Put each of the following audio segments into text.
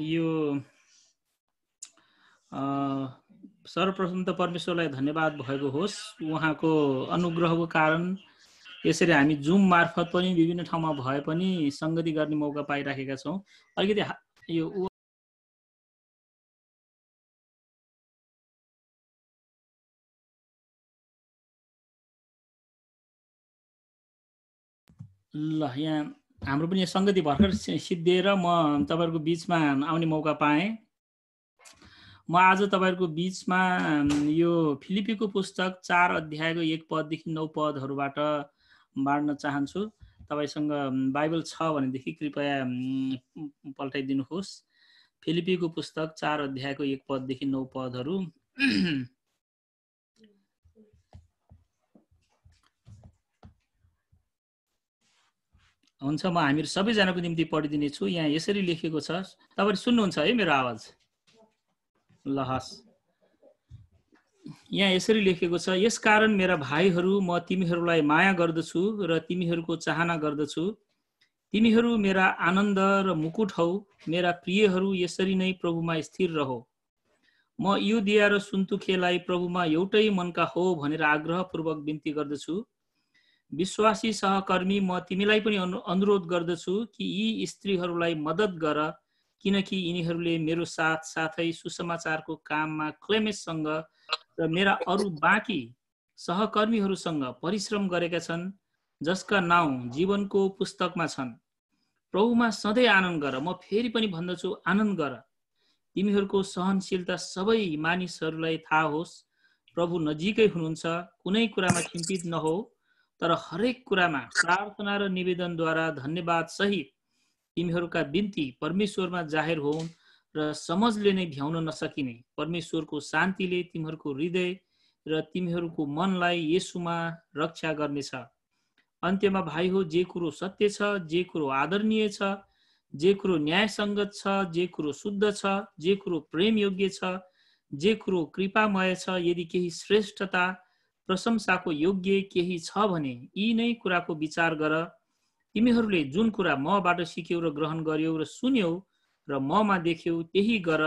यो सर्वप्रथम त परमेश्वरलाई धन्यवाद भएको होस् उहाँको अनुग्रहको कारण यसरी हामी जुम मार्फत पनि विभिन्न ठाउँमा भए पनि सङ्गति गर्ने मौका पाइराखेका छौँ अलिकति यो ल यहाँ हाम्रो पनि सङ्गति भर्खर सिद्धिएर म तपाईँहरूको बिचमा आउने मौका पाएँ म आज तपाईँहरूको बिचमा यो फिलिपीको पुस्तक चार अध्यायको एक पददेखि नौ पदहरूबाट बाँड्न चाहन्छु तपाईँसँग बाइबल छ भनेदेखि कृपया पल्टाइदिनुहोस् फिलिपीको पुस्तक चार अध्यायको एक पददेखि नौ पदहरू हुन्छ म हामीहरू सबैजनाको निम्ति पढिदिनेछु यहाँ यसरी लेखेको छ तपाईँ सुन्नुहुन्छ है मेरो आवाज ल हस् यहाँ यसरी लेखेको छ यसकारण मेरा भाइहरू म तिमीहरूलाई माया गर्दछु र तिमीहरूको चाहना गर्दछु तिमीहरू मेरा आनन्द र मुकुट हौ मेरा प्रियहरू यसरी नै प्रभुमा स्थिर रह म युदिया र सुन्तुखेलाई प्रभुमा एउटै मनका हो भनेर आग्रहपूर्वक बिन्ती गर्दछु विश्वासी सहकर्मी म तिमीलाई पनि अनुरोध गर्दछु कि यी स्त्रीहरूलाई मद्दत गर किनकि यिनीहरूले मेरो साथ साथै सुसमाचारको काममा क्लेमेससँग र मेरा अरू बाँकी सहकर्मीहरूसँग परिश्रम गरेका छन् जसका नाउँ जीवनको पुस्तकमा छन् प्रभुमा सधैँ आनन्द गर म फेरि पनि भन्दछु आनन्द गर तिमीहरूको सहनशीलता सबै मानिसहरूलाई थाहा होस् प्रभु नजिकै हुनुहुन्छ कुनै कुरामा चिन्तित नहो तर हरेक कुरामा प्रार्थना र निवेदनद्वारा धन्यवाद सहित तिमीहरूका बिन्ती परमेश्वरमा जाहेर होन् र समझले नै भ्याउन नसकिने परमेश्वरको शान्तिले तिमीहरूको हृदय र तिमीहरूको मनलाई यसुमा रक्षा गर्नेछ अन्त्यमा भाइ हो जे कुरो सत्य छ जे कुरो आदरणीय छ जे कुरो न्यायसङ्गत छ जे कुरो शुद्ध छ जे कुरो प्रेमयोग्य छ जे कुरो कृपामय छ यदि केही श्रेष्ठता प्रशंसाको योग्य केही छ भने यी नै कुराको विचार गर तिमीहरूले जुन कुरा मबाट सिक्यौ र ग्रहण गर्यौ र सुन्यौ र ममा देख्यौ त्यही गर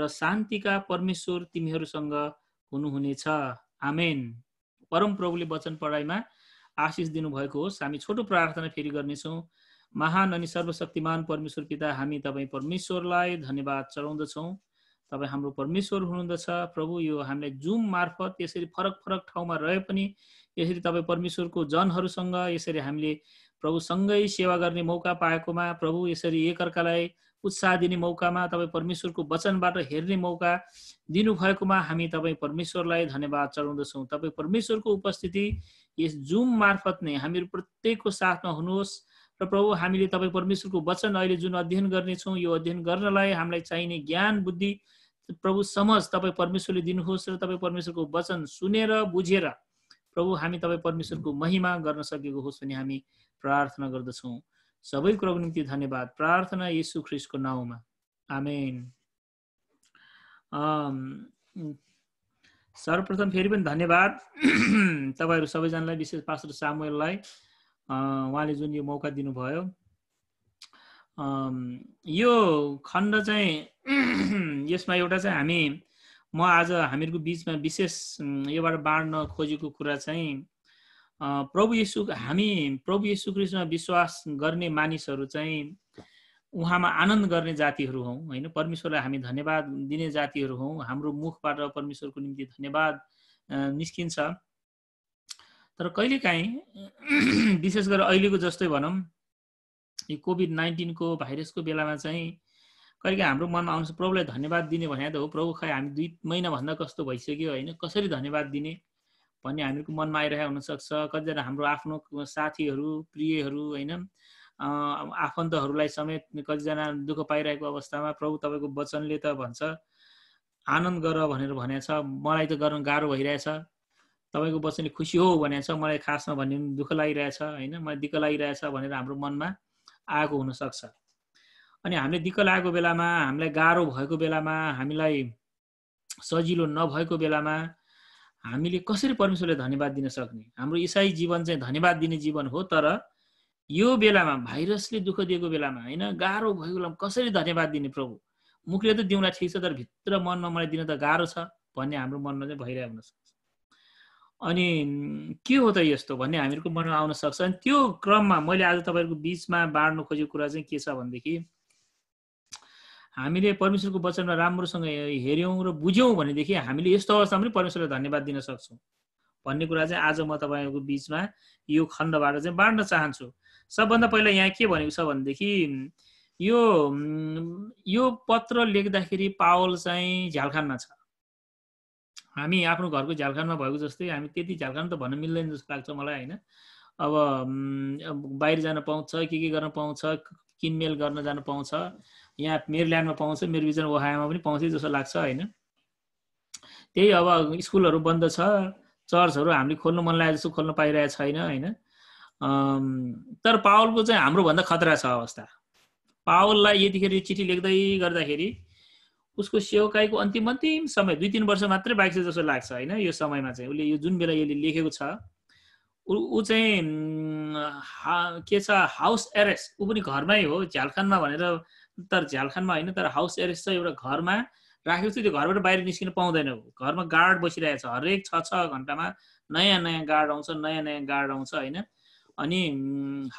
र शान्तिका परमेश्वर तिमीहरूसँग हुनुहुनेछ आमेन परम प्रभुले वचन पढाइमा आशिष दिनुभएको होस् हामी छोटो प्रार्थना फेरि गर्नेछौँ महान अनि सर्वशक्तिमान परमेश्वर पिता हामी तपाईँ परमेश्वरलाई धन्यवाद चढाउँदछौँ तपाईँ हाम्रो परमेश्वर हुनुहुँदछ प्रभु यो हामीलाई जुम मार्फत यसरी फरक फरक ठाउँमा रहे पनि यसरी तपाईँ परमेश्वरको जनहरूसँग यसरी हामीले प्रभुसँगै सेवा गर्ने मौका पाएकोमा प्रभु यसरी एकअर्कालाई उत्साह दिने मौकामा तपाईँ परमेश्वरको वचनबाट हेर्ने मौका दिनुभएकोमा हामी तपाईँ परमेश्वरलाई धन्यवाद चढाउँदछौँ तपाईँ परमेश्वरको उपस्थिति यस जुम मार्फत नै हामीहरू प्रत्येकको साथमा हुनुहोस् र प्रभु हामीले तपाईँ परमेश्वरको वचन अहिले जुन अध्ययन गर्नेछौँ यो अध्ययन गर्नलाई हामीलाई चाहिने ज्ञान बुद्धि प्रभु समझ तपाईँ परमेश्वरले दिनुहोस् र तपाईँ परमेश्वरको वचन सुनेर बुझेर प्रभु हामी तपाईँ परमेश्वरको महिमा गर्न सकेको होस् भने हामी प्रार्थना गर्दछौँ सबै कुराको निम्ति धन्यवाद प्रार्थना यसु ख्रिस्टको नाउँमा आमेन सर्वप्रथम फेरि पनि धन्यवाद तपाईँहरू सबैजनालाई विशेष पास्टर सामुएललाई उहाँले जुन यो मौका दिनुभयो यो खण्ड चाहिँ यसमा एउटा चाहिँ हामी म आज हामीहरूको बिचमा विशेष योबाट बाँड्न खोजेको कुरा चाहिँ प्रभु यीशु हामी प्रभु यीशु कृष्णमा विश्वास गर्ने मानिसहरू चाहिँ उहाँमा आनन्द गर्ने जातिहरू हौँ होइन परमेश्वरलाई हामी धन्यवाद दिने जातिहरू हौ हाम्रो मुखबाट परमेश्वरको निम्ति धन्यवाद निस्किन्छ तर कहिलेकाहीँ विशेष गरेर अहिलेको जस्तै भनौँ यो कोभिड नाइन्टिनको भाइरसको बेलामा चाहिँ कहिलेकाहीँ हाम्रो मनमा आउँछ प्रभुलाई धन्यवाद दिने भने त हो प्रभु खै हामी दुई महिनाभन्दा कस्तो भइसक्यो होइन कसरी धन्यवाद दिने भन्ने हामीको मनमा आइरहेको हुनसक्छ कतिजना हाम्रो आफ्नो साथीहरू प्रियहरू होइन आफन्तहरूलाई समेत कतिजना दुःख पाइरहेको अवस्थामा प्रभु तपाईँको वचनले त भन्छ आनन्द गर भनेर भनेछ मलाई त गर्न गाह्रो भइरहेछ तपाईँको बच्चनले खुसी हो भनेको छ मलाई खासमा भन्ने पनि दुःख लागिरहेछ होइन मलाई दिक्क लागिरहेछ भनेर हाम्रो मनमा आएको हुनसक्छ अनि हामीले दिक्क लागेको बेलामा हामीलाई गाह्रो भएको बेलामा हामीलाई सजिलो नभएको बेलामा हामीले कसरी परमेश्वरलाई धन्यवाद दिन सक्ने हाम्रो इसाई जीवन चाहिँ धन्यवाद दिने जीवन हो तर यो बेलामा भाइरसले दुःख दिएको बेलामा होइन गाह्रो भएको बेलामा कसरी धन्यवाद दिने प्रभु मुखले त दिउँला ठिक छ तर भित्र मनमा मलाई दिन त गाह्रो छ भन्ने हाम्रो मनमा चाहिँ भइरहेको हुनसक्छ अनि के हो त यस्तो भन्ने हामीहरूको मनमा आउन सक्छ अनि त्यो क्रममा मैले आज तपाईँहरूको बिचमा बाँड्नु खोजेको कुरा चाहिँ के छ भनेदेखि हामीले परमेश्वरको वचनमा राम्रोसँग हेऱ्यौँ र बुझ्यौँ भनेदेखि हामीले यस्तो अवस्थामा पनि परमेश्वरलाई धन्यवाद दिन सक्छौँ भन्ने कुरा चाहिँ आज म तपाईँहरूको बिचमा यो खण्डबाट चाहिँ बाँड्न चाहन्छु सबभन्दा पहिला यहाँ के भनेको छ भनेदेखि यो यो पत्र लेख्दाखेरि पावल चाहिँ झ्यालखानमा छ हामी आफ्नो घरको झालखानमा भएको जस्तै हामी त्यति झालखान त भन्न मिल्दैन जस्तो लाग्छ मलाई होइन अब बाहिर जान पाउँछ के के गर्न पाउँछ किनमेल गर्न जान पाउँछ यहाँ मेरो ल्यान्डमा पाउँछ मेरो बिजन ओहायामा पनि पाउँछ जस्तो लाग्छ होइन त्यही अब स्कुलहरू बन्द छ चर्चहरू हामीले खोल्नु मन लागेको जस्तो खोल्न पाइरहेको छैन होइन तर पावलको चाहिँ हाम्रोभन्दा खतरा छ अवस्था पावललाई यतिखेर चिठी लेख्दै गर्दाखेरि उसको सेवकाईको अन्तिम अन्तिम समय दुई तिन वर्ष मात्रै बाँकी छ जस्तो लाग्छ होइन यो समयमा चाहिँ उसले यो जुन बेला यसले लेखेको छ ऊ चाहिँ के छ हाउस एरेस्ट ऊ पनि घरमै हो झ्यालखानमा भनेर तर झ्यालखानमा होइन तर हाउस एरेस्ट चाहिँ एउटा घरमा राखेको छ त्यो घरबाट बाहिर निस्किन पाउँदैन घरमा गार्ड बसिरहेको छ हरेक छ छ घन्टामा नयाँ नयाँ गार्ड आउँछ नयाँ नयाँ गार्ड आउँछ होइन अनि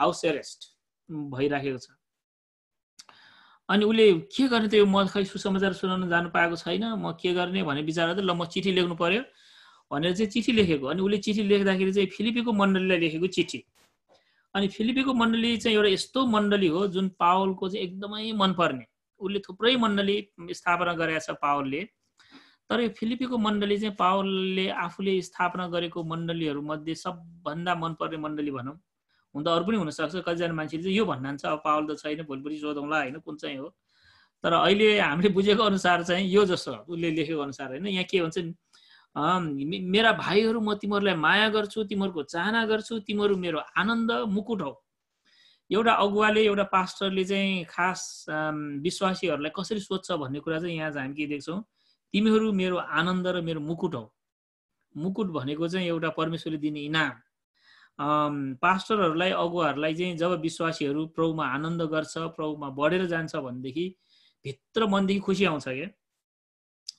हाउस एरेस्ट भइराखेको छ अनि उसले के गर्ने त यो म खै सुसमाचार सुनाउन जानु पाएको छैन म के गर्ने भन्ने विचार त ल म चिठी लेख्नु पऱ्यो भनेर चाहिँ चिठी लेखेको अनि उसले चिठी लेख्दाखेरि चाहिँ फिलिपीको मण्डलीलाई लेखेको चिठी अनि फिलिपीको मण्डली चाहिँ एउटा यस्तो मण्डली हो जुन पावलको चाहिँ एकदमै मनपर्ने उसले थुप्रै मण्डली स्थापना गरेका छ पावलले तर यो फिलिपीको मण्डली चाहिँ पावलले आफूले स्थापना गरेको मण्डलीहरूमध्ये सबभन्दा मनपर्ने मण्डली भनौँ हुन त अरू पनि हुनसक्छ कतिजना मान्छेले चाहिँ यो भन्नुहुन्छ अब पावल त छैन भोलिपरि सोधौँला होइन कुन चाहिँ हो तर अहिले हामीले बुझेको अनुसार चाहिँ यो जस्तो उसले लेखेको अनुसार होइन यहाँ के भन्छ मेरा भाइहरू म तिमीहरूलाई माया गर्छु तिमीहरूको चाहना गर्छु तिमीहरू मेरो आनन्द मुकुट हौ एउटा अगुवाले एउटा पास्टरले चाहिँ खास विश्वासीहरूलाई कसरी सोध्छ भन्ने कुरा चाहिँ यहाँ हामी के देख्छौँ तिमीहरू मेरो आनन्द र मेरो मुकुट हौ मुकुट भनेको चाहिँ एउटा परमेश्वरले दिने इनाम पास्टरहरूलाई अगुवाहरूलाई चाहिँ जब विश्वासीहरू प्रभुमा आनन्द गर्छ प्रभुमा बढेर जान्छ भनेदेखि भित्र मनदेखि खुसी आउँछ क्या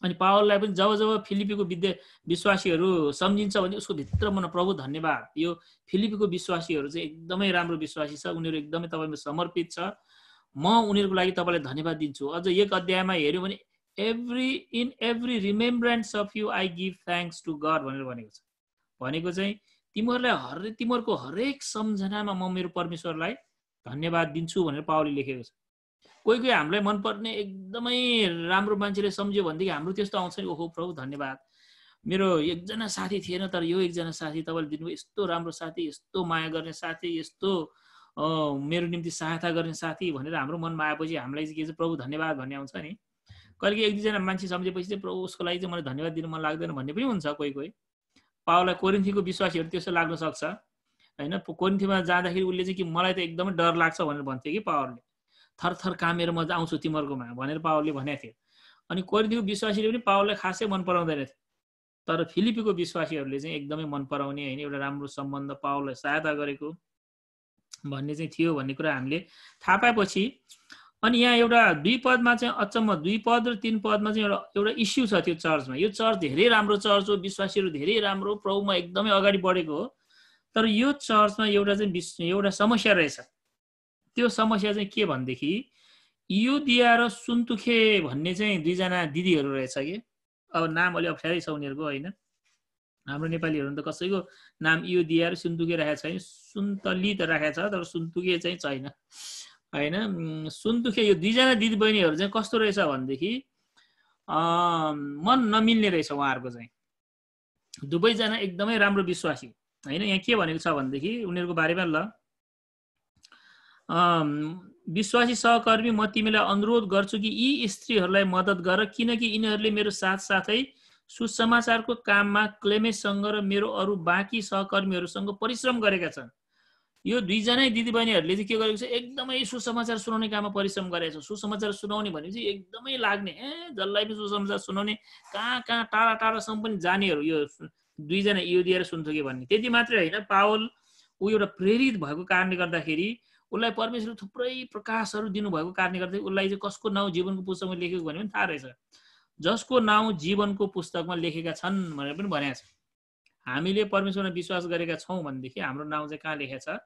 अनि पावरलाई पनि जब जब फिलिपीको विद्या विश्वासीहरू सम्झिन्छ भने उसको भित्र मन प्रभु धन्यवाद यो फिलिपीको विश्वासीहरू चाहिँ एकदमै राम्रो विश्वासी छ उनीहरू एकदमै तपाईँमा समर्पित छ म उनीहरूको लागि तपाईँलाई धन्यवाद दिन्छु अझ एक अध्यायमा हेऱ्यो भने every in every remembrance of you I give thanks to God भनेर भनेको छ भनेको चाहिँ तिमीहरूलाई हरेक तिमीहरूको हरेक सम्झनामा म मेरो परमेश्वरलाई धन्यवाद दिन्छु भनेर पावली लेखेको छ कोही कोही हामीलाई मनपर्ने एकदमै राम्रो मान्छेले सम्झ्यो भनेदेखि हाम्रो त्यस्तो आउँछ नि ओहो प्रभु धन्यवाद मेरो एकजना साथी थिएन तर यो एकजना साथी तपाईँले दिनुभयो यस्तो राम्रो साथी यस्तो माया गर्ने साथी यस्तो मेरो निम्ति सहायता गर्ने साथी भनेर हाम्रो मनमा आएपछि हामीलाई चाहिँ के चाहिँ प्रभु धन्यवाद भन्ने आउँछ नि कहिले एक दुईजना मान्छे सम्झेपछि चाहिँ प्रभु उसको लागि चाहिँ मलाई धन्यवाद दिनु मन लाग्दैन भन्ने पनि हुन्छ कोही कोही पावललाई कोरिन्थीको विश्वासीहरू त्यस्तो लाग्न सक्छ होइन कोरिन्थीमा जाँदाखेरि उसले चाहिँ कि मलाई त एकदमै डर लाग्छ भनेर भन्थ्यो कि पावरले थर थर कामेर म आउँछु तिमीहरूकोमा भनेर पावरले भनेको थियो अनि कोरिन्थीको विश्वासीले पनि पावललाई खासै मन पराउँदैन थियो तर फिलिपीको विश्वासीहरूले चाहिँ एकदमै मन पराउने होइन एउटा राम्रो सम्बन्ध पावललाई सहायता गरेको भन्ने चाहिँ थियो भन्ने कुरा हामीले थाहा पाएपछि अनि यहाँ एउटा दुई पदमा चाहिँ अचम्म दुई पद र तिन पदमा चाहिँ एउटा एउटा इस्यु छ त्यो चर्चमा यो चर्च धेरै राम्रो चर्च हो विश्वासीहरू धेरै राम्रो प्रभुमा एकदमै अगाडि बढेको हो तर यो चर्चमा एउटा चाहिँ विश्व एउटा समस्या रहेछ त्यो समस्या चाहिँ के भनेदेखि दिया र सुन्तुखे भन्ने चाहिँ दुईजना दिदीहरू रहेछ कि अब नाम अलि अप्ठ्यारै छ उनीहरूको होइन हाम्रो नेपालीहरू त कसैको नाम दिया र सुन्तुके राखेको छैन सुन्तली त राखेको छ तर सुन्तुके चाहिँ छैन होइन सुन्दुखे यो दुईजना दिदीबहिनीहरू चाहिँ कस्तो रहेछ भनेदेखि मन नमिल्ने रहेछ उहाँहरूको चाहिँ दुवैजना एकदमै राम्रो विश्वासी होइन यहाँ के भनेको छ भनेदेखि उनीहरूको बारेमा ल विश्वासी सहकर्मी म तिमीलाई अनुरोध गर्छु कि यी स्त्रीहरूलाई मद्दत गर किनकि यिनीहरूले मेरो साथसाथै सुसमाचारको काममा क्लेमेससँग र मेरो अरू बाँकी सहकर्मीहरूसँग परिश्रम गरेका छन् यो दुईजनै दिदीबहिनीहरूले चाहिँ के गरेको छ एकदमै सुसमाचार सुनाउने काममा परिश्रम गरेको छ सुसमाचार सुनाउने भनेपछि एकदमै लाग्ने ए जसलाई पनि सुसमाचार सुनाउने कहाँ कहाँ टाढा टाढासम्म पनि जानेहरू यो दुईजना यो दिएर सुन्थ्यो कि भन्ने त्यति मात्रै होइन पावल ऊ एउटा प्रेरित भएको कारणले गर्दाखेरि उसलाई परमेश्वरले थुप्रै प्रकाशहरू दिनुभएको कारणले गर्दाखेरि उसलाई चाहिँ कसको नाउँ जीवनको पुस्तकमा लेखेको भन्ने पनि थाहा रहेछ जसको नाउँ जीवनको पुस्तकमा लेखेका छन् भनेर पनि भनेको छ हामीले परमेश्वरमा विश्वास गरेका छौँ भनेदेखि हाम्रो नाउँ चाहिँ कहाँ लेखेको छ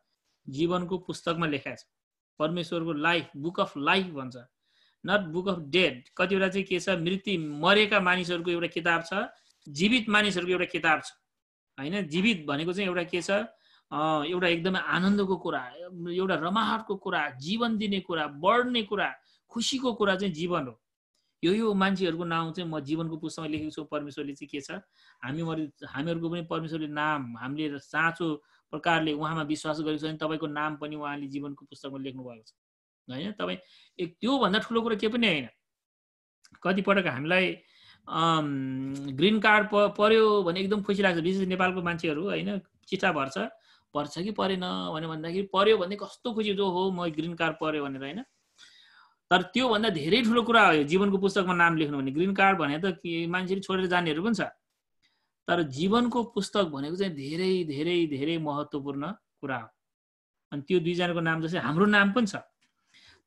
जीवनको पुस्तकमा लेखाएको छ परमेश्वरको लाइफ बुक अफ लाइफ भन्छ नट बुक अफ डेड कतिवटा चाहिँ के छ मृत्यु मरेका मानिसहरूको एउटा किताब छ जीवित मानिसहरूको एउटा किताब छ होइन जीवित भनेको चाहिँ एउटा के छ एउटा एकदमै आनन्दको कुरा एउटा रमाहटको कुरा जीवन दिने कुरा बढ्ने कुरा खुसीको कुरा चाहिँ जीवन हो यो यो मान्छेहरूको नाउँ चाहिँ म जीवनको पुस्तकमा लेखेको छु परमेश्वरले चाहिँ के छ हामी हामीहरूको पनि परमेश्वरले नाम हामीले साँचो प्रकारले उहाँमा विश्वास गरेको छ भने तपाईँको नाम पनि उहाँले जीवनको पुस्तकमा लेख्नु भएको छ होइन तपाईँ एक त्योभन्दा ठुलो कुरो के पनि होइन कतिपटक हामीलाई ग्रिन कार्ड प पऱ्यो भने एकदम खुसी लाग्छ विशेष नेपालको मान्छेहरू होइन चिठा भर्छ पर्छ कि परेन भने भन्दाखेरि पऱ्यो भने कस्तो खुसी जो हो म ग्रिन कार्ड पऱ्यो भनेर होइन तर त्योभन्दा धेरै ठुलो कुरा हो जीवनको पुस्तकमा नाम लेख्नु भने ग्रिन कार्ड भने त के मान्छेले छोडेर जानेहरू पनि छ तर जीवनको पुस्तक भनेको चाहिँ धेरै धेरै धेरै महत्त्वपूर्ण कुरा हो अनि त्यो दुईजनाको नाम जस्तै हाम्रो नाम पनि छ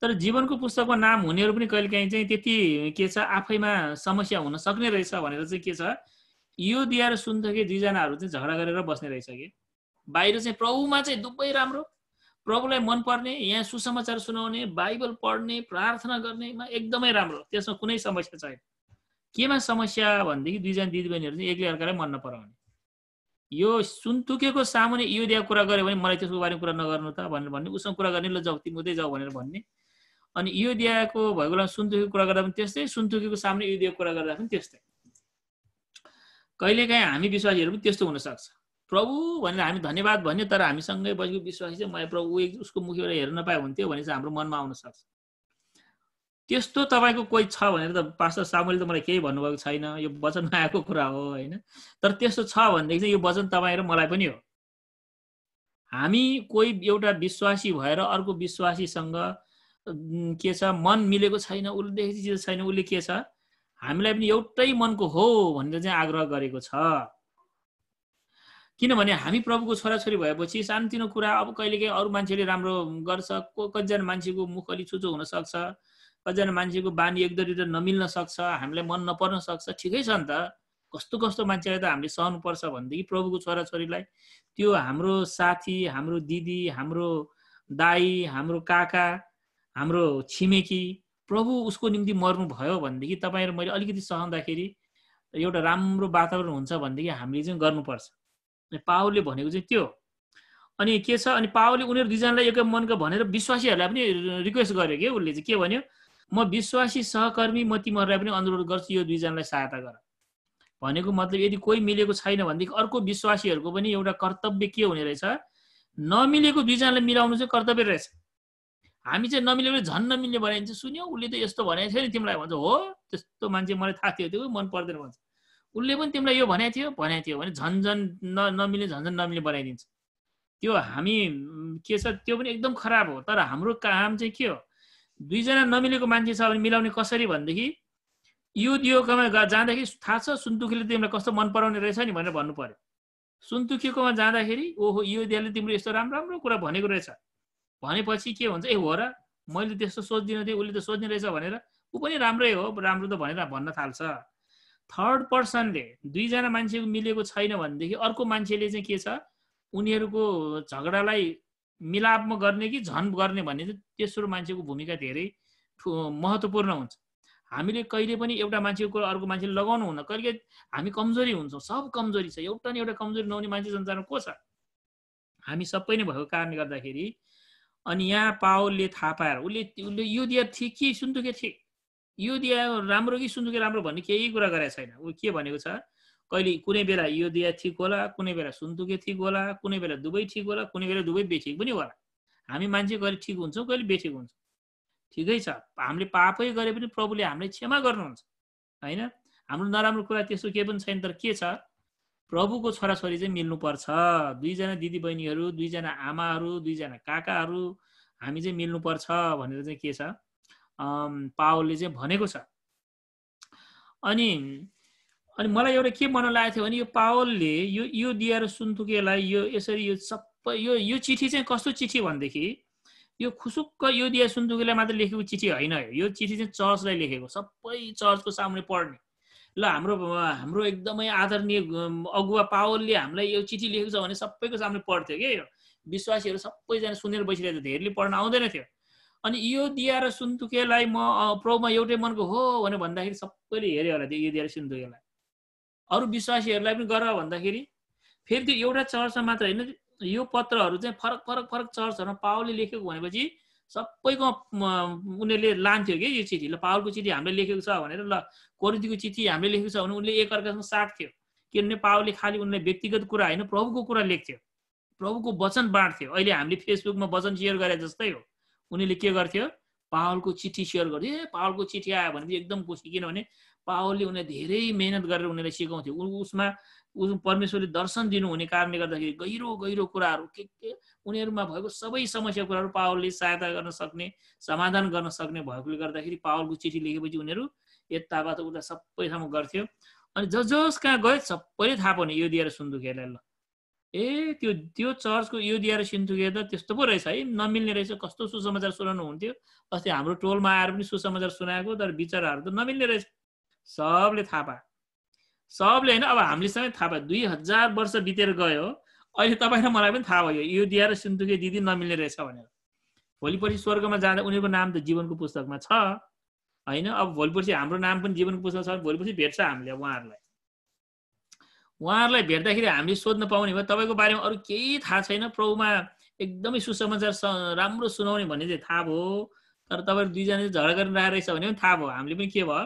तर जीवनको पुस्तकमा नाम हुनेहरू पनि कहिलेकाहीँ चाहिँ त्यति के छ आफैमा समस्या हुन सक्ने रहेछ भनेर चाहिँ के छ यो दिएर सुन्थ्यो कि दुईजनाहरू चाहिँ झगडा गरेर बस्ने रहेछ कि बाहिर चाहिँ प्रभुमा चाहिँ दुबै राम्रो प्रभुलाई मनपर्ने यहाँ सुसमाचार सुनाउने बाइबल पढ्ने प्रार्थना गर्नेमा एकदमै राम्रो त्यसमा कुनै समस्या छैन केमा समस्या भनेदेखि दुईजना दिदीबहिनीहरू चाहिँ एक्लै अर्कालाई मन नपराउने यो सुन्तुकेको सामुने यो दिएको कुरा गऱ्यो भने मलाई त्यसको बारेमा कुरा नगर्नु त भनेर भन्ने उसँग कुरा गर्ने ल जाऊ तिमी उतै जाऊ भनेर भन्ने अनि यो दिएको भएको बेला सुन्तुकेको कुरा गर्दा पनि त्यस्तै सुन्तुकेको सामुने यो दिएको कुरा गर्दा पनि त्यस्तै कहिलेकाहीँ हामी विश्वासीहरू पनि त्यस्तो हुनसक्छ प्रभु भनेर हामी धन्यवाद भन्यो तर हामीसँगै बसेको विश्वासी चाहिँ मलाई प्रभु उसको मुखीबाट हेर्न पाए हुन्थ्यो भने चाहिँ हाम्रो मनमा आउनसक्छ त्यस्तो तपाईँको कोही छ भनेर त पास्टर सामुले त मलाई केही भन्नुभएको छैन यो वचन आएको कुरा हो होइन तर त्यस्तो छ भनेदेखि चाहिँ यो वचन तपाईँ र मलाई पनि हो हामी कोही एउटा विश्वासी भएर अर्को विश्वासीसँग के छ मन मिलेको छैन उसले देखेको चिज छैन उसले के छ हामीलाई पनि एउटै मनको हो भनेर चाहिँ आग्रह गरेको छ किनभने हामी प्रभुको छोराछोरी भएपछि सानोतिनो कुरा अब कहिलेकाहीँ अरू मान्छेले राम्रो गर्छ को कतिजना मान्छेको मुख अलि छुचो हुनसक्छ कतिजना मान्छेको बानी एकदरी त नमिल्न सक्छ हामीलाई मन नपर्न सक्छ ठिकै छ नि त कस्तो कस्तो मान्छेलाई त हामीले सहनुपर्छ भनेदेखि प्रभुको छोराछोरीलाई त्यो हाम्रो साथी हाम्रो दिदी हाम्रो दाई हाम्रो काका हाम्रो छिमेकी प्रभु उसको निम्ति मर्नुभयो भनेदेखि तपाईँहरू मैले अलिकति सहँदाखेरि एउटा राम्रो वातावरण हुन्छ भनेदेखि हामीले चाहिँ गर्नुपर्छ अनि पावलले भनेको चाहिँ त्यो अनि के छ अनि पावलले उनीहरू दुईजनालाई एकै मनको भनेर विश्वासीहरूलाई पनि रिक्वेस्ट गर्यो कि उसले चाहिँ के भन्यो म विश्वासी सहकर्मी म तिमीहरूलाई पनि अनुरोध गर्छु यो दुईजनालाई सहायता गर भनेको मतलब यदि कोही मिलेको छैन भनेदेखि अर्को विश्वासीहरूको पनि एउटा कर्तव्य के हुने रहेछ नमिलेको दुईजनालाई मिलाउनु चाहिँ कर्तव्य रहेछ हामी चाहिँ नमिलेको झन् नमिल्ने भने चाहिँ सुन्यौ उसले त यस्तो भनेको थियो नि तिमीलाई भन्छ हो त्यस्तो मान्छे मलाई थाहा थियो त्यो मन पर्दैन भन्छ उसले पनि तिमीलाई यो भनेको थियो भनेको थियो भने झन् झन् न नमिल्ने झन् झन् नमिल्ने बनाइदिन्छ त्यो हामी के छ त्यो पनि एकदम खराब हो तर हाम्रो काम चाहिँ के हो दुईजना नमिलेको मान्छे छ भने मिलाउने कसरी भनेदेखि यो दियोकोमा जाँदाखेरि थाहा छ सुन्तुखीले तिमीलाई कस्तो मन पराउने रहेछ नि भनेर भन्नु पर्यो सुन्तुखीकोमा जाँदाखेरि ओहो यो दियाले तिम्रो यस्तो राम्रो राम्रो कुरा भनेको रहेछ भनेपछि के भन्छ ए हो र मैले त्यस्तो सोच्दिनँ थिएँ उसले त सोच्ने रहेछ भनेर ऊ पनि राम्रै हो राम्रो त भनेर भन्न थाल्छ थर्ड पर्सनले दुईजना मान्छेको मिलेको छैन भनेदेखि अर्को मान्छेले चाहिँ के छ उनीहरूको झगडालाई मिलापमा गर्ने कि झन गर्ने भन्ने चाहिँ तेस्रो मान्छेको भूमिका धेरै महत्त्वपूर्ण हुन्छ हामीले कहिले पनि एउटा मान्छेको कुरा अर्को मान्छेले लगाउनु हुन्न कहिले हामी कमजोरी हुन्छौँ सब कमजोरी छ एउटा न एउटा कमजोरी नहुने मान्छे संसारमा को छ हामी सबै नै भएको कारणले गर्दाखेरि अनि यहाँ पावलले थाहा पाएर उसले उसले यो दिया थिए कि सुन्तुके थिए यो दिया राम्रो कि सुन्तुके राम्रो भन्ने केही कुरा गरेको छैन ऊ के भनेको छ कहिले कुनै बेला यो दिया ठिक होला कुनै बेला सुन्तुके ठिक होला कुनै बेला दुवै ठिक होला कुनै बेला दुवै बेठिक पनि होला हामी मान्छे कहिले ठिक हुन्छौँ कहिले बेठिक हुन्छौँ ठिकै छ हामीले पापै गरे पनि प्रभुले हामीलाई क्षमा गर्नुहुन्छ होइन हाम्रो नराम्रो कुरा त्यस्तो केही पनि छैन तर के छ प्रभुको छोराछोरी चाहिँ मिल्नुपर्छ दुईजना दिदीबहिनीहरू दुईजना आमाहरू दुईजना काकाहरू हामी चाहिँ मिल्नुपर्छ भनेर चाहिँ के छ पावलले चाहिँ भनेको छ अनि अनि मलाई एउटा के मन लागेको थियो भने यो पावलले यो यो दिएर सुन्तुकेलाई यो यसरी यो सबै यो यो चिठी चाहिँ कस्तो चिठी भनेदेखि यो खुसुक्क यो दिएर सुन्तुकेलाई मात्र लेखेको चिठी होइन यो चिठी चाहिँ चर्चलाई लेखेको सबै चर्चको सामने पढ्ने ल हाम्रो हाम्रो एकदमै आदरणीय अगुवा पावलले हामीलाई यो चिठी लेखेको छ भने सबैको सामने पढ्थ्यो कि यो विश्वासीहरू सबैजना सुनेर बसिरहेको थियो धेरैले पढ्न आउँदैन थियो अनि यो दिएर सुन्तुकेलाई म प्रभुमा एउटै मनको हो भने भन्दाखेरि सबैले हेऱ्यो होला त्यो यो दिएर सुन्तुकेलाई अरू विश्वासीहरूलाई पनि गर भन्दाखेरि फेरि त्यो एउटा चर्चमा मात्र होइन यो पत्रहरू चाहिँ फरक फरक फरक चर्चहरूमा पावलले लेखेको भनेपछि सबैको उनीहरूले लान्थ्यो कि यो चिठी ल पावलको चिठी हामीले लेखेको छ भनेर ल कोरिदीको चिठी हामीले लेखेको छ भने उनले एकअर्कासँग साट्थ्यो किनभने पावलले खालि उनलाई व्यक्तिगत कुरा होइन प्रभुको कुरा लेख्थ्यो प्रभुको वचन बाँड्थ्यो अहिले हामीले फेसबुकमा वचन सेयर गरे जस्तै हो उनीहरूले के गर्थ्यो पावलको चिठी सेयर गर्थ्यो ए पावलको चिठी आयो भने एकदम खुसी किनभने पावलले उनलाई धेरै मेहनत गरेर उनीहरूलाई सिकाउँथ्यो उसमा उस परमेश्वरले दर्शन दिनुहुने कारणले गर्दाखेरि गहिरो गहिरो कुराहरू के के उनीहरूमा भएको सबै समस्या कुराहरू पावलले सहायता गर्न सक्ने समाधान गर्न सक्ने भएकोले गर्दाखेरि पावलको चिठी लेखेपछि उनीहरू यताबाट उता सबै गर्थ्यो अनि ज जस कहाँ गयो सबैले थाहा पाउने यो दिएर सुन्तुकेलाई ल ए त्यो त्यो चर्चको यो दिएर सिन्तुके त त्यस्तो पो रहेछ है नमिल्ने रहेछ कस्तो सुसमाचार सुनाउनु हुन्थ्यो अस्ति हाम्रो टोलमा आएर पनि सुसमाचार सुनाएको तर विचारहरू त नमिल्ने रहेछ सबले थाहा पाए सबले होइन अब हामीले समेत थाहा पायो दुई हजार वर्ष बितेर गयो अहिले तपाईँ र मलाई पनि थाहा भयो यो दिएर र दिदी नमिल्ने रहेछ भनेर भोलिपर्सि स्वर्गमा जाँदा उनीहरूको नाम त जीवनको पुस्तकमा छ होइन अब भोलिपर्सि हाम्रो नाम पनि जीवनको पुस्तक छ भोलिपर्सि भेट्छ हामीले उहाँहरूलाई उहाँहरूलाई भेट्दाखेरि हामीले सोध्न पाउने भयो तपाईँको बारेमा अरू केही थाहा छैन प्रभुमा एकदमै सुसमाचार राम्रो सुनाउने भन्ने चाहिँ थाहा भयो तर तपाईँहरू दुईजना झगडा आएर रहेछ भने पनि थाहा भयो हामीले पनि के भयो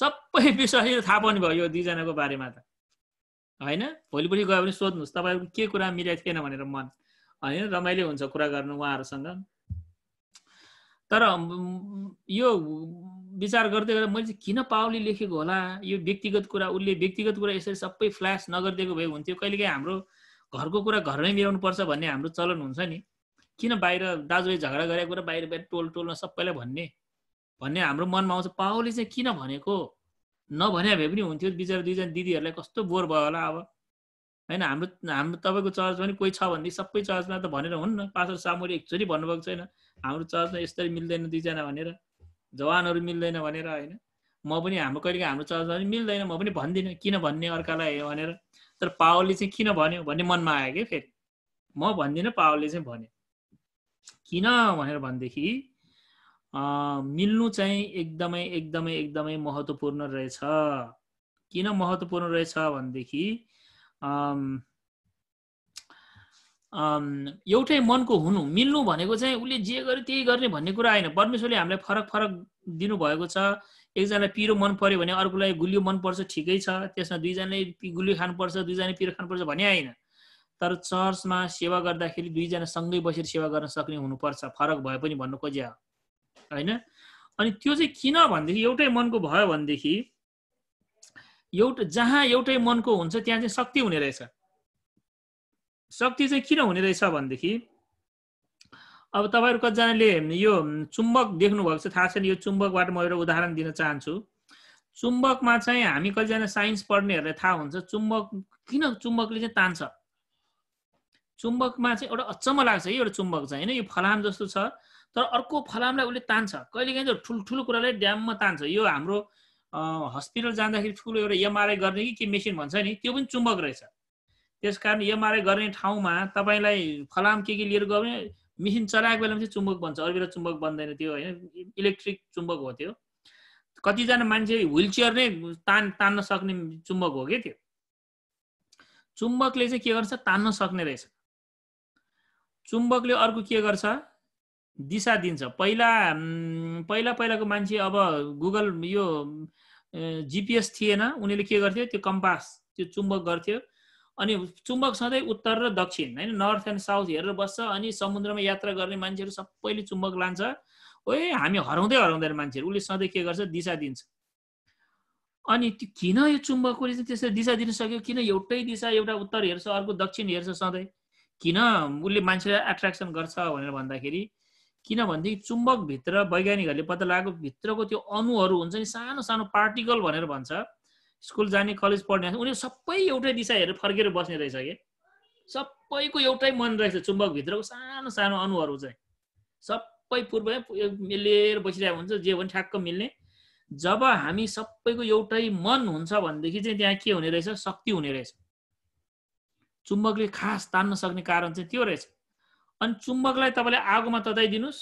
सबै विषय थाहा पनि भयो यो दुईजनाको बारेमा त होइन भोलिपट्टि गयो भने सोध्नुहोस् तपाईँहरूको के कुरा मिलेको थिएन भनेर मन होइन रमाइलो हुन्छ कुरा गर्नु उहाँहरूसँग तर यो विचार गर्दै गर्दा मैले चाहिँ किन पाउली लेखेको होला यो व्यक्तिगत कुरा उसले व्यक्तिगत कुरा यसरी सबै फ्ल्यास नगरिदिएको भए हुन्थ्यो कहिलेकाहीँ हाम्रो घरको कुरा घरमै मिलाउनु पर्छ भन्ने हाम्रो चलन हुन्छ नि किन बाहिर दाजुले झगडा गरेको कुरा बाहिर बाहिर टोल टोलमा सबैलाई भन्ने भन्ने हाम्रो मनमा आउँछ पाओले चाहिँ किन भनेको नभने भए पनि हुन्थ्यो बिचरा दुईजना दिदीहरूलाई कस्तो बोर भयो होला अब होइन हाम्रो हाम्रो तपाईँको चर्च पनि कोही छ भनेदेखि सबै चर्चमा त भनेर हुन्न पास्टर सामुले एकचोटि भन्नुभएको छैन हाम्रो चर्चमा यस्तरी मिल्दैन दुईजना भनेर जवानहरू मिल्दैन भनेर होइन म पनि हाम्रो कहिलेकाहीँ हाम्रो चर्चमा पनि मिल्दैन म पनि भन्दिनँ किन भन्ने अर्कालाई भनेर तर पावलले चाहिँ किन भन्यो भन्ने मनमा आयो क्या फेरि म भन्दिनँ पावलले चाहिँ भन्यो किन भनेर भनेदेखि मिल्नु चाहिँ एकदमै एकदमै एकदमै महत्त्वपूर्ण रहेछ किन महत्त्वपूर्ण रहेछ भनेदेखि एउटै मनको हुनु मिल्नु भनेको चाहिँ उसले जे गर्यो त्यही गर्ने भन्ने कुरा आएन परमेश्वरले हामीलाई फरक फरक दिनुभएको छ एकजनालाई पिरो मन पर्यो भने अर्कोलाई गुलियो मनपर्छ ठिकै छ त्यसमा दुईजनाले गुलियो खानुपर्छ दुईजनाले पिरो खानुपर्छ भने आएन तर चर्चमा सेवा गर्दाखेरि दुईजना सँगै बसेर सेवा गर्न सक्ने हुनुपर्छ फरक भए पनि भन्नु खोज्या हो होइन अनि त्यो चाहिँ किन भनेदेखि एउटै मनको भयो भनेदेखि एउटा जहाँ एउटै मनको हुन्छ त्यहाँ चाहिँ शक्ति हुने रहेछ शक्ति चाहिँ किन हुने रहेछ भनेदेखि अब तपाईँहरू कतिजनाले यो चुम्बक देख्नुभएको छ थाहा छैन यो चुम्बकबाट म एउटा उदाहरण दिन चाहन्छु चुम्बकमा चाहिँ हामी कतिजना साइन्स पढ्नेहरूलाई थाहा हुन्छ चुम्बक किन चुम्बकले चाहिँ तान्छ चुम्बकमा चाहिँ एउटा अचम्म लाग्छ है एउटा चुम्बक चाहिँ होइन यो फलाम जस्तो छ तर अर्को फलामलाई उसले तान्छ कहिलेकाहीँ त ठुल्ठुलो कुरालाई ड्याममा तान्छ यो हाम्रो हस्पिटल जाँदाखेरि ठुलो एउटा एमआरआई गर्ने कि के मेसिन भन्छ नि त्यो पनि चुम्बक रहेछ त्यस कारण एमआरआई गर्ने ठाउँमा तपाईँलाई फलाम के के लिएर गयो भने मेसिन चलाएको बेलामा चाहिँ चुम्बक बन्छ अरू बेला चुम्बक बन्दैन त्यो होइन इलेक्ट्रिक चुम्बक हो त्यो कतिजना मान्छे ह्विल चेयर नै तान तान्न सक्ने चुम्बक हो कि त्यो चुम्बकले चाहिँ के गर्छ तान्न सक्ने रहेछ चुम्बकले अर्को के गर्छ दिशा दिन्छ पहिला पहिला पहिलाको मान्छे अब गुगल यो जिपिएस थिएन उनीहरूले के गर्थ्यो त्यो कम्पास त्यो चुम्बक गर्थ्यो अनि चुम्बक सधैँ उत्तर र दक्षिण होइन नर्थ एन्ड साउथ हेरेर बस्छ अनि समुद्रमा यात्रा गर्ने मान्छेहरू सबैले चुम्बक लान्छ ओए हामी हराउँदै हराउँदैन मान्छेहरू उसले सधैँ के गर्छ दिशा दिन्छ अनि किन यो चुम्बकले चाहिँ त्यसरी दिशा दिन सक्यो किन एउटै दिशा एउटा उत्तर हेर्छ अर्को दक्षिण हेर्छ सधैँ किन उसले मान्छेलाई एट्र्याक्सन गर्छ भनेर भन्दाखेरि किनभनेदेखि चुम्बकभित्र वैज्ञानिकहरूले पत्ता लगाएको भित्रको त्यो अणुहरू हुन्छ नि सानो सानो पार्टिकल भनेर भन्छ स्कुल जाने कलेज पढ्ने उनीहरू सबै एउटै दिशा हेरेर फर्केर बस्ने रहेछ कि सबैको एउटै मन रहेछ चुम्बकभित्रको सानो सानो अणुहरू चाहिँ सबै पूर्व मिलेर बसिरहेको हुन्छ जे भने ठ्याक्क मिल्ने जब हामी सबैको एउटै मन हुन्छ भनेदेखि चाहिँ त्यहाँ के हुने रहेछ शक्ति हुने रहेछ चुम्बकले खास तान्न सक्ने कारण चाहिँ त्यो रहेछ अनि चुम्बकलाई तपाईँले आगोमा तताइदिनुहोस्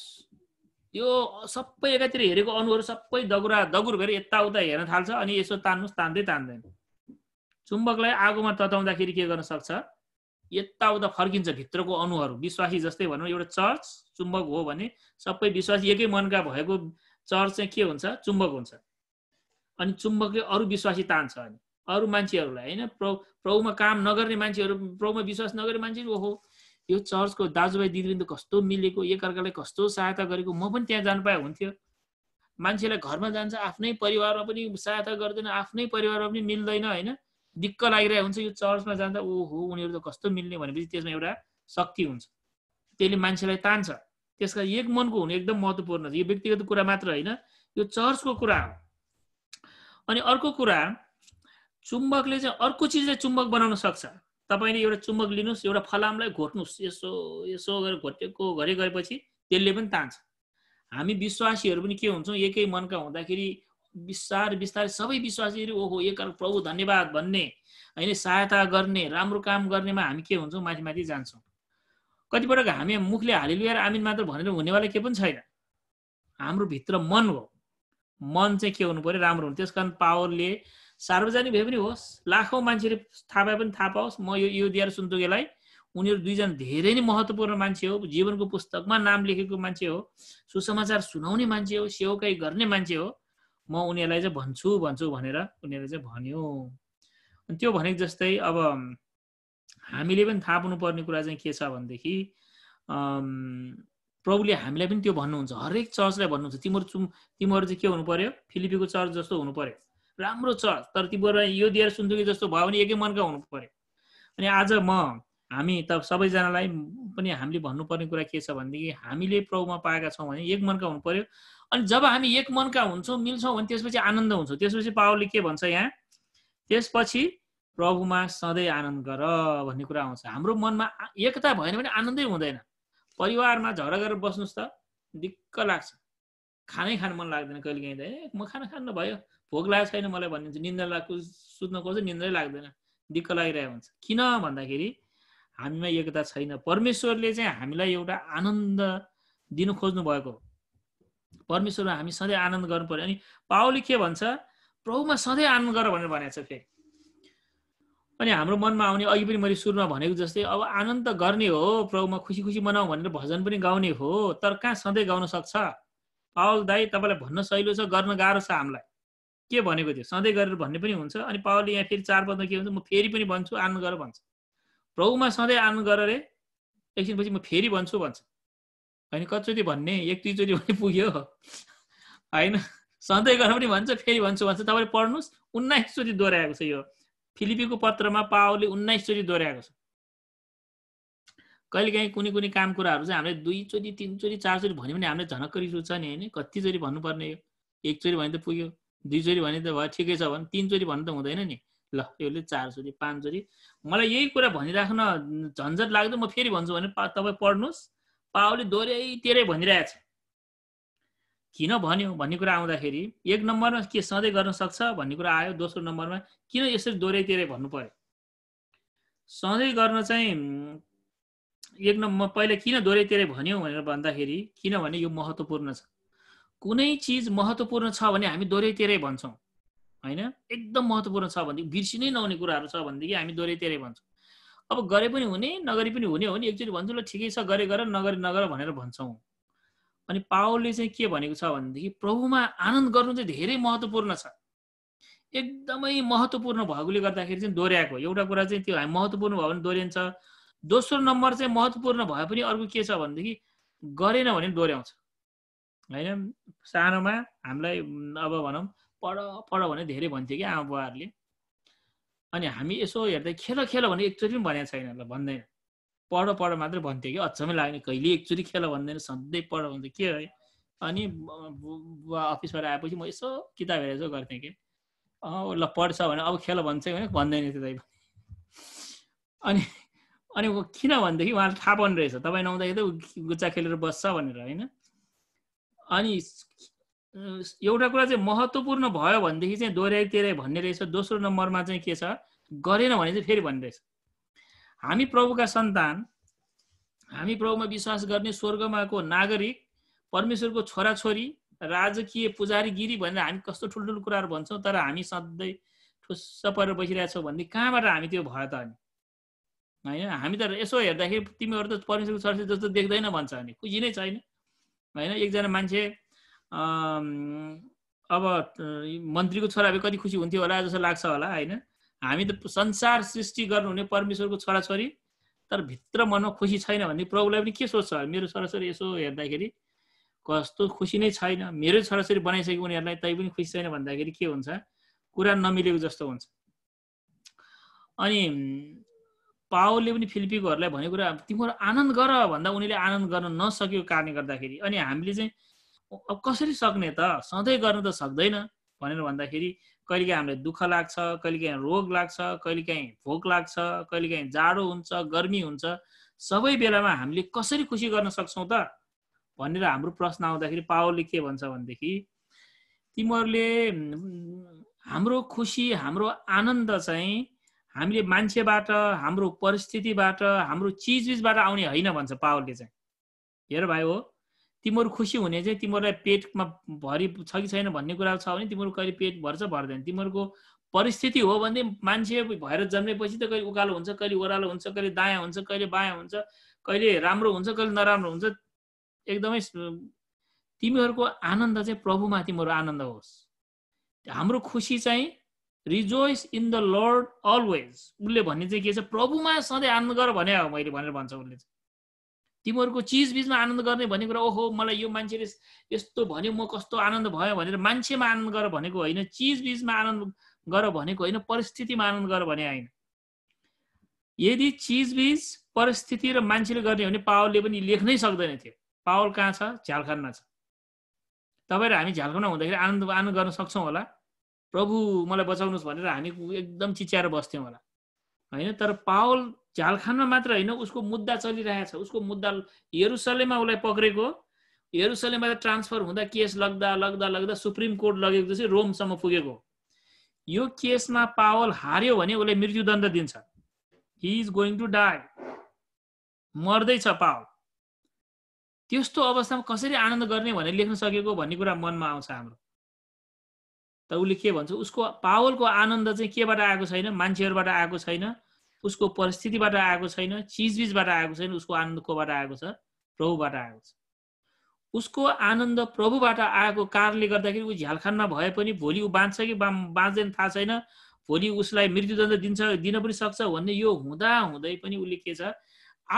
यो सबै एकातिर हेरेको अनुहरू सबै दगुरा दगुर गरेर यताउता हेर्न थाल्छ अनि यसो तान्नुहोस् तान्दै तान्दैन चुम्बकलाई आगोमा तताउँदाखेरि के गर्न सक्छ यताउता फर्किन्छ भित्रको अनुहरू विश्वासी जस्तै भनौँ एउटा चर्च चुम्बक हो भने सबै विश्वासी एकै मनका भएको चर्च चाहिँ के हुन्छ चुम्बक हुन्छ अनि चुम्बकले अरू विश्वासी तान्छ अनि अरू मान्छेहरूलाई होइन प्रभुमा काम नगर्ने मान्छेहरू प्रभुमा विश्वास नगर्ने मान्छे ओहो यो चर्चको दाजुभाइ दिदीबहिनी कस्तो मिलेको एक अर्कालाई कस्तो सहायता गरेको म पनि त्यहाँ जानु पाए हुन्थ्यो मान्छेलाई घरमा जान्छ आफ्नै परिवारमा पनि सहायता गर्दैन आफ्नै परिवारमा पनि मिल्दैन होइन दिक्क लागिरहेको हुन्छ यो चर्चमा जाँदा ओहो उनीहरू त कस्तो मिल्ने भनेपछि त्यसमा एउटा शक्ति हुन्छ त्यसले मान्छेलाई तान्छ त्यस कारण एक मनको हुनु एकदम महत्त्वपूर्ण छ यो व्यक्तिगत कुरा मात्र होइन यो चर्चको कुरा हो अनि अर्को कुरा चुम्बकले चाहिँ अर्को चिजलाई चुम्बक बनाउन सक्छ तपाईँले एउटा चुम्बक लिनुहोस् एउटा फलामलाई घोट्नुहोस् यसो यसो गरेर घोटेको घरे गरेपछि त्यसले पनि तान्छ हामी विश्वासीहरू पनि के हुन्छौँ एकै मनका हुँदाखेरि बिस्तारै बिस्तारै सबै विश्वासीहरू ओहो अर्को प्रभु धन्यवाद भन्ने होइन सहायता गर्ने राम्रो काम गर्नेमा हामी के हुन्छौँ माथि माथि जान्छौँ कतिपटक हामी मुखले लिएर आमिन मात्र भनेर हुनेवाला के पनि छैन हाम्रो भित्र मन हो मन चाहिँ के हुनु पऱ्यो राम्रो हुनु त्यस कारण पावरले सार्वजनिक भए पनि होस् लाखौँ मान्छेले थाहा भए पनि थाहा पाओस् म यो यो दिएर सुन्तुकेलाई उनीहरू दुईजना धेरै नै महत्त्वपूर्ण मान्छे हो जीवनको पुस्तकमा नाम लेखेको मान्छे हो सुसमाचार सुनाउने मान्छे हो सेवकाई गर्ने मान्छे हो म उनीहरूलाई चाहिँ भन्छु भन्छु भनेर उनीहरूले चाहिँ भन्यो अनि त्यो भनेको जस्तै अब हामीले पनि थाहा पाउनुपर्ने कुरा चाहिँ के छ भनेदेखि प्रभुले हामीलाई पनि त्यो भन्नुहुन्छ हरेक चर्चलाई भन्नुहुन्छ तिमीहरू तिमीहरू चाहिँ के हुनु पर्यो फिलिपीको चर्च जस्तो हुनु पर्यो राम्रो छ तर तिमीहरू यो दिएर कि जस्तो भयो भने एकै मनका हुनु पर्यो अनि आज म हामी त सबैजनालाई पनि हामीले भन्नुपर्ने कुरा के छ भनेदेखि हामीले प्रभुमा पाएका छौँ भने एक मनका हुनु पर्यो अनि जब हामी एक मनका हुन्छौँ मिल्छौँ भने त्यसपछि आनन्द हुन्छौँ त्यसपछि पावलले के भन्छ यहाँ त्यसपछि प्रभुमा सधैँ आनन्द गर भन्ने कुरा आउँछ हाम्रो मनमा एकता भएन भने आनन्दै हुँदैन परिवारमा झगडा गरेर बस्नुहोस् त दिक्क लाग्छ खानै खान मन लाग्दैन कहिले काहीँ त ए म खाना खानु भयो भोक लागेको छैन मलाई भनिदिन्छ निन्द्रा लाग्छ सुत्न खोज्छ निन्द्रै लाग्दैन दिक्क लागिरहेको हुन्छ किन भन्दाखेरि हामीमा एकता छैन परमेश्वरले चाहिँ हामीलाई एउटा आनन्द दिनु खोज्नु भएको परमेश्वरमा हामी सधैँ आनन्द गर्नु पर्यो अनि पाओले के भन्छ प्रभुमा सधैँ आनन्द गर भनेर भनेको छ फेरि अनि हाम्रो मनमा आउने अघि पनि मैले सुरुमा भनेको जस्तै अब आनन्द गर्ने हो प्रभुमा खुसी खुसी मनाऊ भनेर भजन पनि गाउने हो तर कहाँ सधैँ गाउन सक्छ पावल दाई तपाईँलाई भन्न सहिलो छ गर्न गाह्रो छ हामीलाई के भनेको थियो सधैँ गरेर भन्ने पनि हुन्छ अनि पावरले यहाँ फेरि चार पदमा के हुन्छ म फेरि पनि भन्छु आनन्द गर भन्छ प्रभुमा सधैँ आनन्द गरेर एकछिनपछि म फेरि भन्छु भन्छ होइन कतिचोटि भन्ने एक दुईचोटि भने पुग्यो होइन सधैँ गरेर पनि भन्छ फेरि भन्छु भन्छ तपाईँले पढ्नुहोस् उन्नाइसचोटि दोहोऱ्याएको छ यो फिलिपीको पत्रमा पावरले उन्नाइसचोटि दोहोऱ्याएको छ कहिलेकाहीँ कुनै कुनै काम कुराहरू चाहिँ हामीले दुईचोटि तिनचोटि चारचोटि भन्यो भने हामीले झनक्करी रुच्छ नि होइन कतिचोटि भन्नुपर्ने यो एकचोटि भने त पुग्यो दुईचोरी भने त भयो ठिकै छ भने तिनचोरी भन्नु त हुँदैन नि ल यसले चारचोरी पाँचचोटि मलाई यही कुरा भनिराख्न झन्झट लाग्दो म फेरि भन्छु भने पा तपाईँ पढ्नुहोस् पाओले दोहोऱ्याइ तेरै भनिरहेछ किन भन्यो भन्ने कुरा आउँदाखेरि एक नम्बरमा के सधैँ गर्न सक्छ भन्ने कुरा आयो दोस्रो नम्बरमा किन यसरी दोहोऱ्याइ तेरै भन्नु पऱ्यो सधैँ गर्न चाहिँ एक नम्बर पहिला किन दोहोऱ्याइ तेरै भन्यो भनेर भन्दाखेरि किनभने यो महत्त्वपूर्ण छ कुनै चिज महत्त्वपूर्ण छ भने हामी दोहोऱ्याइतिरै भन्छौँ होइन एकदम महत्त्वपूर्ण छ भनेदेखि बिर्सिनै नहुने कुराहरू छ भनेदेखि हामी दोहोऱ्याइतिरै भन्छौँ अब गरे पनि हुने नगरे पनि हुने हो नि एकचोटि भन्छु ल ठिकै छ गरे गर नगरे नगर भनेर भन्छौँ अनि पावलले चाहिँ के भनेको छ भनेदेखि प्रभुमा आनन्द गर्नु चाहिँ धेरै महत्त्वपूर्ण छ एकदमै महत्त्वपूर्ण भएकोले गर्दाखेरि चाहिँ दोहोऱ्याएको एउटा कुरा चाहिँ त्यो हामी महत्त्वपूर्ण भयो भने दोहोऱ्याइन्छ दोस्रो नम्बर चाहिँ महत्त्वपूर्ण भए पनि अर्को के छ भनेदेखि गरेन भने दोहोऱ्याउँछ होइन सानोमा हामीलाई अब भनौँ पढ पढ भने धेरै भन्थ्यो कि आमा बुवाहरूले अनि हामी यसो हेर्दा खेल खेल भने एकचोटि पनि भनेको छैन ल भन्दैन पढ पढ मात्र भन्थ्यो कि अचम्मै लाग्ने कहिले एकचोटि खेल भन्दैन सधैँ पढ भन्छ के है अनि बुवा अफिसबाट आएपछि म यसो किताब हेरेर यसो गर्थेँ कि ल पढ्छ भने अब खेल भन्छ भने भन्दैन त्यो दाइ अनि अनि किन भनेदेखि उहाँले थाहा पाउनु रहेछ तपाईँ नहुँदाखेरि त गुच्चा खेलेर बस्छ भनेर होइन अनि एउटा कुरा चाहिँ महत्त्वपूर्ण भयो भनेदेखि चाहिँ दोहोऱ्याइ तेह्राइ भन्ने रहेछ दोस्रो नम्बरमा चाहिँ के छ गरेन भने चाहिँ फेरि भन्ने रहेछ हामी प्रभुका सन्तान हामी प्रभुमा विश्वास गर्ने स्वर्गमाको नागरिक परमेश्वरको छोराछोरी राजकीय पुजारी गिरी भनेर हामी कस्तो ठुल्ठुलो कुराहरू भन्छौँ तर हामी सधैँ ठुस परेर बसिरहेछौँ भनेदेखि कहाँबाट हामी त्यो भयो त अनि होइन हामी त यसो हेर्दाखेरि तिमीहरू त परमेश्वरको छोराछोरी जस्तो देख्दैन भन्छ अनि खुसी नै छैन होइन एकजना मान्छे अब मन्त्रीको छोरा भए कति खुसी हुन्थ्यो होला जस्तो लाग्छ होला होइन हामी त संसार सृष्टि गर्नुहुने परमेश्वरको छोराछोरी तर भित्र मनमा खुसी छैन भने प्रभुलाई पनि के सोच्छ मेरो छोराछोरी यसो हेर्दाखेरि कस्तो खुसी नै छैन मेरै छोराछोरी बनाइसक्यो उनीहरूलाई तै पनि खुसी छैन भन्दाखेरि के हुन्छ कुरा नमिलेको जस्तो हुन्छ अनि पावलले पनि फिलिपिकोहरूलाई भनेको कुरा तिमीहरू आनन्द गर भन्दा उनीहरूले आनन्द गर्न नसकेको कारणले गर्दाखेरि अनि हामीले चाहिँ अब कसरी सक्ने त सधैँ गर्न त सक्दैन भनेर भन्दाखेरि कहिलेकाहीँ हामीलाई दुःख लाग्छ कहिलेकाहीँ रोग लाग्छ कहिलेकाहीँ भोक लाग्छ कहिलेकाहीँ जाडो हुन्छ गर्मी हुन्छ सबै बेलामा हामीले कसरी खुसी गर्न सक्छौँ त भनेर हाम्रो प्रश्न आउँदाखेरि पावरले के भन्छ भनेदेखि तिमीहरूले हाम्रो खुसी हाम्रो आनन्द चाहिँ हामीले मान्छेबाट हाम्रो परिस्थितिबाट हाम्रो चिजबिजबाट आउने होइन भन्छ पावरले चाहिँ हेर भाइ हो तिमीहरू खुसी हुने चाहिँ तिमीहरूलाई पेटमा भरि छ कि छैन भन्ने कुरा छ भने तिमीहरू कहिले पेट भर्छ भर्दैन तिमीहरूको परिस्थिति हो भने मान्छे भएर जन्मेपछि त कहिले उकालो हुन्छ कहिले ओह्रालो हुन्छ कहिले दायाँ हुन्छ कहिले बायाँ हुन्छ कहिले राम्रो हुन्छ कहिले नराम्रो हुन्छ एकदमै तिमीहरूको आनन्द चाहिँ प्रभुमा तिमीहरू आनन्द होस् हाम्रो खुसी चाहिँ rejoice in the Lord always उसले भन्ने चाहिँ के छ प्रभुमा सधैँ आनन्द गर भने मैले भनेर भन्छ उसले तिमीहरूको चिजबिजमा आनन्द गर्ने भन्ने कुरा ओहो मलाई यो मान्छेले यस्तो भन्यो म कस्तो आनन्द भयो भनेर मान्छेमा आनन्द गर भनेको होइन चिजबिजमा आनन्द गर भनेको होइन परिस्थितिमा आनन्द गर भने होइन यदि चिजबिज परिस्थिति र मान्छेले गर्ने हो भने पावलले पनि लेख्नै सक्दैन थियो पावल कहाँ छ झालखानमा छ तपाईँ हामी झालखानमा हुँदाखेरि आनन्द आनन्द गर्न सक्छौँ होला प्रभु मलाई बचाउनुहोस् भनेर हामी एकदम चिच्याएर बस्थ्यौँ होला होइन तर पावल झालखानमा मात्र होइन उसको मुद्दा चलिरहेको छ उसको मुद्दा हेरुसलेमा उसलाई पक्रेको हेरुसलेमा ट्रान्सफर हुँदा केस लग्दा लग्दा लग्दा सुप्रिम कोर्ट लगेको लगेपछि रोमसम्म पुगेको यो केसमा पावल हार्यो भने उसलाई मृत्युदण्ड दिन्छ he is going to die मर्दैछ पावल त्यस्तो अवस्थामा कसरी आनन्द गर्ने भनेर लेख्न सकेको भन्ने कुरा मनमा आउँछ हाम्रो त उसले के भन्छ उसको पावलको आनन्द चाहिँ केबाट आएको छैन मान्छेहरूबाट आएको छैन उसको परिस्थितिबाट आएको छैन चिजबिजबाट आएको छैन उसको आनन्द कोबाट आएको छ प्रभुबाट आएको छ उसको आनन्द प्रभुबाट आएको कारणले गर्दाखेरि ऊ झ्यालखानमा भए पनि भोलि ऊ बाँच्छ कि बा बाँच्दैन थाहा छैन भोलि उसलाई मृत्युदण्ड दिन्छ दिन पनि सक्छ भन्ने यो हुँदा हुँदै पनि उसले के छ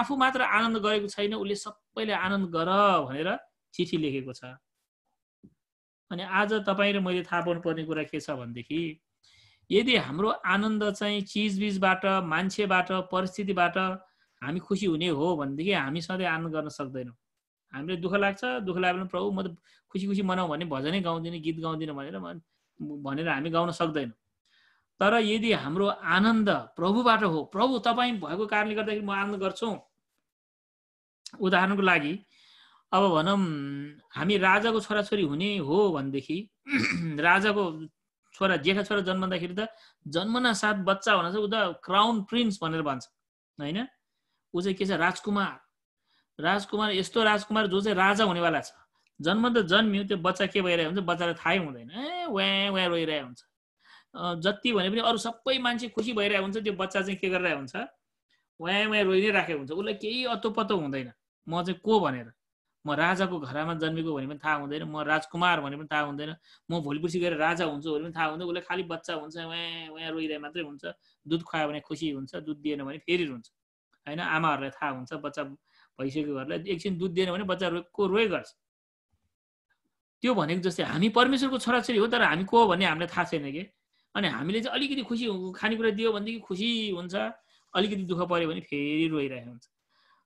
आफू मात्र आनन्द गरेको छैन उसले सबैले आनन्द गर भनेर चिठी लेखेको छ अनि आज तपाईँ र मैले थाहा पाउनुपर्ने कुरा के छ भनेदेखि यदि हाम्रो आनन्द चाहिँ चिजबिजबाट मान्छेबाट परिस्थितिबाट हामी खुसी हुने हो भनेदेखि हामी सधैँ आनन्द गर्न सक्दैनौँ हामीले दुःख लाग्छ दुःख लाग्यो भने प्रभु म त खुसी खुसी मनाऊ भने भजनै गाउँदिनँ गीत गाउँदिनँ भनेर भनेर हामी गाउन सक्दैनौँ तर यदि हाम्रो आनन्द प्रभुबाट हो प्रभु तपाईँ भएको कारणले गर्दाखेरि म आनन्द गर्छु उदाहरणको लागि अब भनौँ हामी राजाको छोराछोरी हुने हो भनेदेखि राजाको छोरा जेठा छोरा जन्मदाखेरि त जन्मना साथ बच्चा भनेर चाहिँ ऊ त क्राउन प्रिन्स भनेर भन्छ होइन ऊ चाहिँ के छ राजकुमार राजकुमार यस्तो राजकुमार जो चाहिँ राजा हुनेवाला छ जन्म त जन्मियो त्यो बच्चा के भइरहेको हुन्छ बच्चालाई थाहै हुँदैन ए वा वा रोइरहेको हुन्छ जति भने पनि अरू सबै मान्छे खुसी भइरहेको हुन्छ त्यो बच्चा चाहिँ के गरिरहेको हुन्छ वा वा रोइ नै राखेको हुन्छ उसलाई केही अतोपतो हुँदैन म चाहिँ को भनेर म राजाको घरमा जन्मेको भने पनि थाहा हुँदैन म राजकुमार भने पनि थाहा हुँदैन म पर्सि गएर राजा हुन्छु भने पनि थाहा हुँदैन उसलाई खालि बच्चा हुन्छ उहाँ उहाँ रोइरहे मात्रै हुन्छ दुध खुवायो भने खुसी हुन्छ दुध दिएन भने फेरि रुन्छ होइन आमाहरूलाई थाहा हुन्छ बच्चा भइसकेकोहरूलाई एकछिन दुध दिएन भने बच्चा रोको रोइ गर्छ त्यो भनेको जस्तै हामी परमेश्वरको छोराछोरी हो तर हामी को हो भन्ने हामीलाई थाहा छैन कि अनि हामीले चाहिँ अलिकति खुसी खानेकुरा दियो भनेदेखि खुसी हुन्छ अलिकति दुःख पऱ्यो भने फेरि रोइरहेको हुन्छ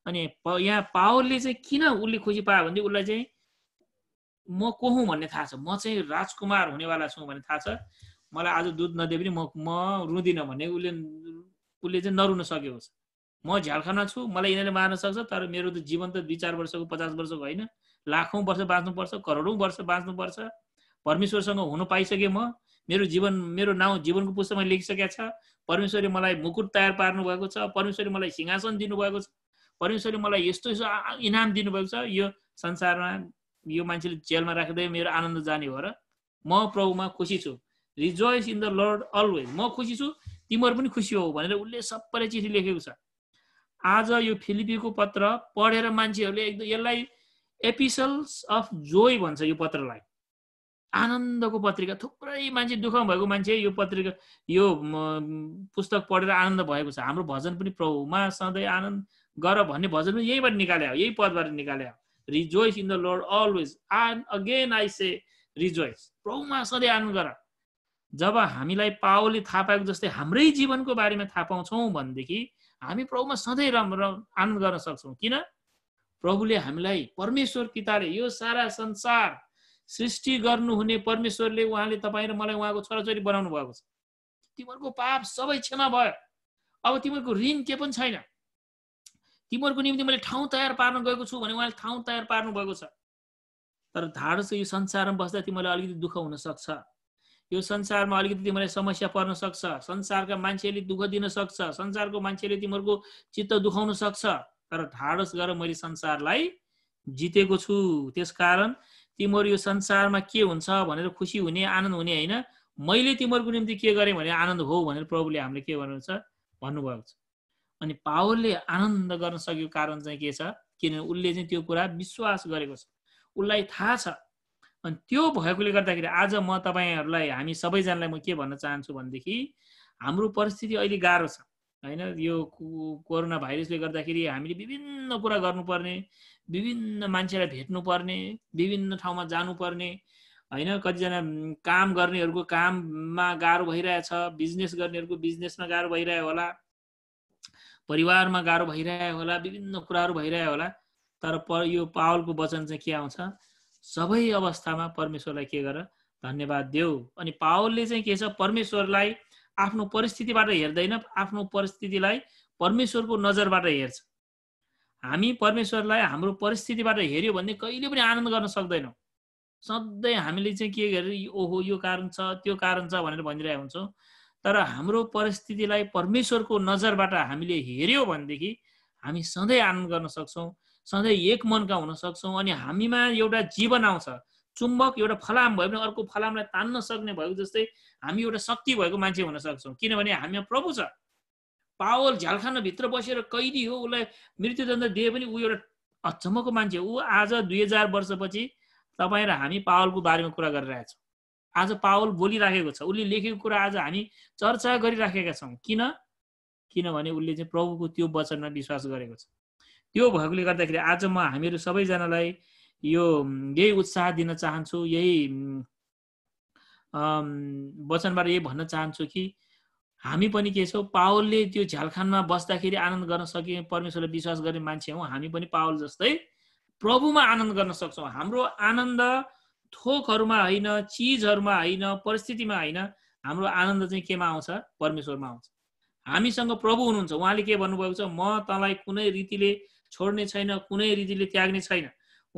अनि यहाँ पावरले चाहिँ किन उसले खोजी पायो भने उसलाई चाहिँ म को हुँ भन्ने थाहा छ म चाहिँ राजकुमार हुनेवाला छु भन्ने थाहा छ मलाई आज दुध नदिए पनि म म रुँदिनँ भने उसले उसले चाहिँ नरुन सकेको छ म झ्यालखाना छु मलाई यिनीहरूले मार्न सक्छ तर मेरो त जीवन त दुई चार वर्षको पचास वर्षको होइन लाखौँ वर्ष बाँच्नुपर्छ करोडौँ वर्ष बाँच्नुपर्छ परमेश्वरसँग हुनु पाइसकेँ म मेरो जीवन मेरो नाउँ जीवनको पुस्तकमा लेखिसकेको छ परमेश्वरले मलाई मुकुट तयार पार्नुभएको छ परमेश्वरले मलाई सिंहासन दिनुभएको छ परमेश्वरले मलाई यस्तो यस्तो इनाम दिनुभएको छ यो संसारमा यो मान्छेले जेलमा राख्दै मेरो आनन्द जाने हो र म प्रभुमा खुसी छु rejoice in the Lord always म खुसी छु तिमीहरू पनि खुसी हो भनेर उसले सबैले चिठी लेखेको छ आज यो फिलिपीको पत्र पढेर मान्छेहरूले एकदम यसलाई एपिसल्स अफ जोय भन्छ यो पत्रलाई आनन्दको पत्रिका थुप्रै मान्छे दुःख भएको मान्छे यो पत्रिका यो पुस्तक पढेर आनन्द भएको छ हाम्रो भजन पनि प्रभुमा सधैँ आनन्द गर भन्ने भजन यहीँबाट निकाले हो यही पदबाट निकाले हो rejoice in the Lord always and again I say rejoice प्रभुमा सधैँ आनन्द गर जब हामीलाई पाओले थाहा पाएको जस्तै हाम्रै जीवनको बारेमा थाहा पाउँछौँ भनेदेखि हामी प्रभुमा सधैँ राम्रो आनन्द गर्न सक्छौँ किन प्रभुले हामीलाई परमेश्वर पिताले यो सारा संसार सृष्टि गर्नुहुने परमेश्वरले उहाँले तपाईँ र मलाई उहाँको छोराछोरी बनाउनु भएको छ तिमीहरूको पाप सबै क्षमा भयो अब तिमीहरूको ऋण के पनि छैन तिमीहरूको निम्ति मैले ठाउँ तयार पार्न गएको छु भने उहाँले ठाउँ तयार पार्नु भएको छ तर धाडो चाहिँ यो संसारमा बस्दा तिमीलाई अलिकति दुःख हुनसक्छ यो संसारमा अलिकति तिमीलाई समस्या पर्न सक्छ संसारका मान्छेले दुःख दिन सक्छ संसारको मान्छेले तिमीहरूको चित्त दुखाउन सक्छ तर ढाडस गरेर मैले संसारलाई जितेको छु त्यसकारण कारण तिमीहरू यो संसारमा के हुन्छ भनेर खुसी हुने आनन्द हुने होइन मैले तिमीहरूको निम्ति के गरेँ भने आनन्द हो भनेर प्रभुले हामीले के छ भन्नुभएको छ अनि पावरले आनन्द गर्न सकेको कारण चाहिँ के छ किनभने उसले चाहिँ त्यो कुरा विश्वास गरेको छ उसलाई थाहा छ अनि त्यो भएकोले गर्दाखेरि आज म तपाईँहरूलाई हामी सबैजनालाई म के भन्न चाहन्छु भनेदेखि हाम्रो परिस्थिति अहिले गाह्रो छ होइन यो कोरोना भाइरसले गर्दाखेरि हामीले विभिन्न कुरा गर्नुपर्ने विभिन्न मान्छेलाई भेट्नुपर्ने विभिन्न ठाउँमा जानुपर्ने होइन कतिजना काम गर्नेहरूको काममा गाह्रो भइरहेछ बिजनेस गर्नेहरूको बिजनेसमा गाह्रो भइरहेको होला परिवारमा गाह्रो भइरहेको होला विभिन्न कुराहरू भइरहेको होला तर प यो पावलको वचन चाहिँ के आउँछ सबै अवस्थामा परमेश्वरलाई के गर धन्यवाद देऊ अनि पावलले चाहिँ के छ परमेश्वरलाई आफ्नो परिस्थितिबाट हेर्दैन आफ्नो परिस्थितिलाई परमेश्वरको नजरबाट हेर्छ हामी परमेश्वरलाई हाम्रो परिस्थितिबाट हेऱ्यो भने कहिले पनि आनन्द गर्न सक्दैनौँ सधैँ हामीले चाहिँ के गरेर ओहो यो कारण छ त्यो कारण छ भनेर भनिरहेको हुन्छौँ तर हाम्रो परिस्थितिलाई परमेश्वरको नजरबाट हामीले हेऱ्यौँ भनेदेखि हामी सधैँ आनन्द गर्न सक्छौँ सधैँ एक मनका हुन सक्छौँ अनि हामीमा एउटा जीवन आउँछ चुम्बक एउटा फलाम भयो भने अर्को फलामलाई तान्न सक्ने भएको जस्तै हामी एउटा शक्ति भएको मान्छे हुन सक्छौँ किनभने हामीमा प्रभु छ पावल झ्यालखानाभित्र बसेर कैदी हो उसलाई मृत्युदण्ड दिए पनि ऊ एउटा अचम्मको मान्छे हो ऊ आज दुई हजार वर्षपछि तपाईँ र हामी पावलको बारेमा कुरा गरिरहेछौँ आज पावल बोलिराखेको छ उसले लेखेको कुरा आज हामी चर्चा गरिराखेका छौँ किन किनभने उसले चाहिँ प्रभुको त्यो वचनमा विश्वास गरेको छ त्यो भएकोले गर्दाखेरि आज म हामीहरू सबैजनालाई यो यही उत्साह दिन चाहन्छु यही वचनबाट यही भन्न चाहन्छु कि हामी पनि के छौँ पावलले त्यो झ्यालखानमा बस्दाखेरि आनन्द गर्न सके परमेश्वरलाई विश्वास गर्ने मान्छे हौ हामी पनि पावल जस्तै प्रभुमा आनन्द गर्न सक्छौँ हाम्रो आनन्द थोकहरूमा होइन चिजहरूमा होइन परिस्थितिमा होइन हाम्रो आनन्द चाहिँ केमा आउँछ परमेश्वरमा आउँछ हामीसँग प्रभु हुनुहुन्छ उहाँले के भन्नुभएको छ म तँलाई कुनै रीतिले छोड्ने छैन कुनै रीतिले त्याग्ने छैन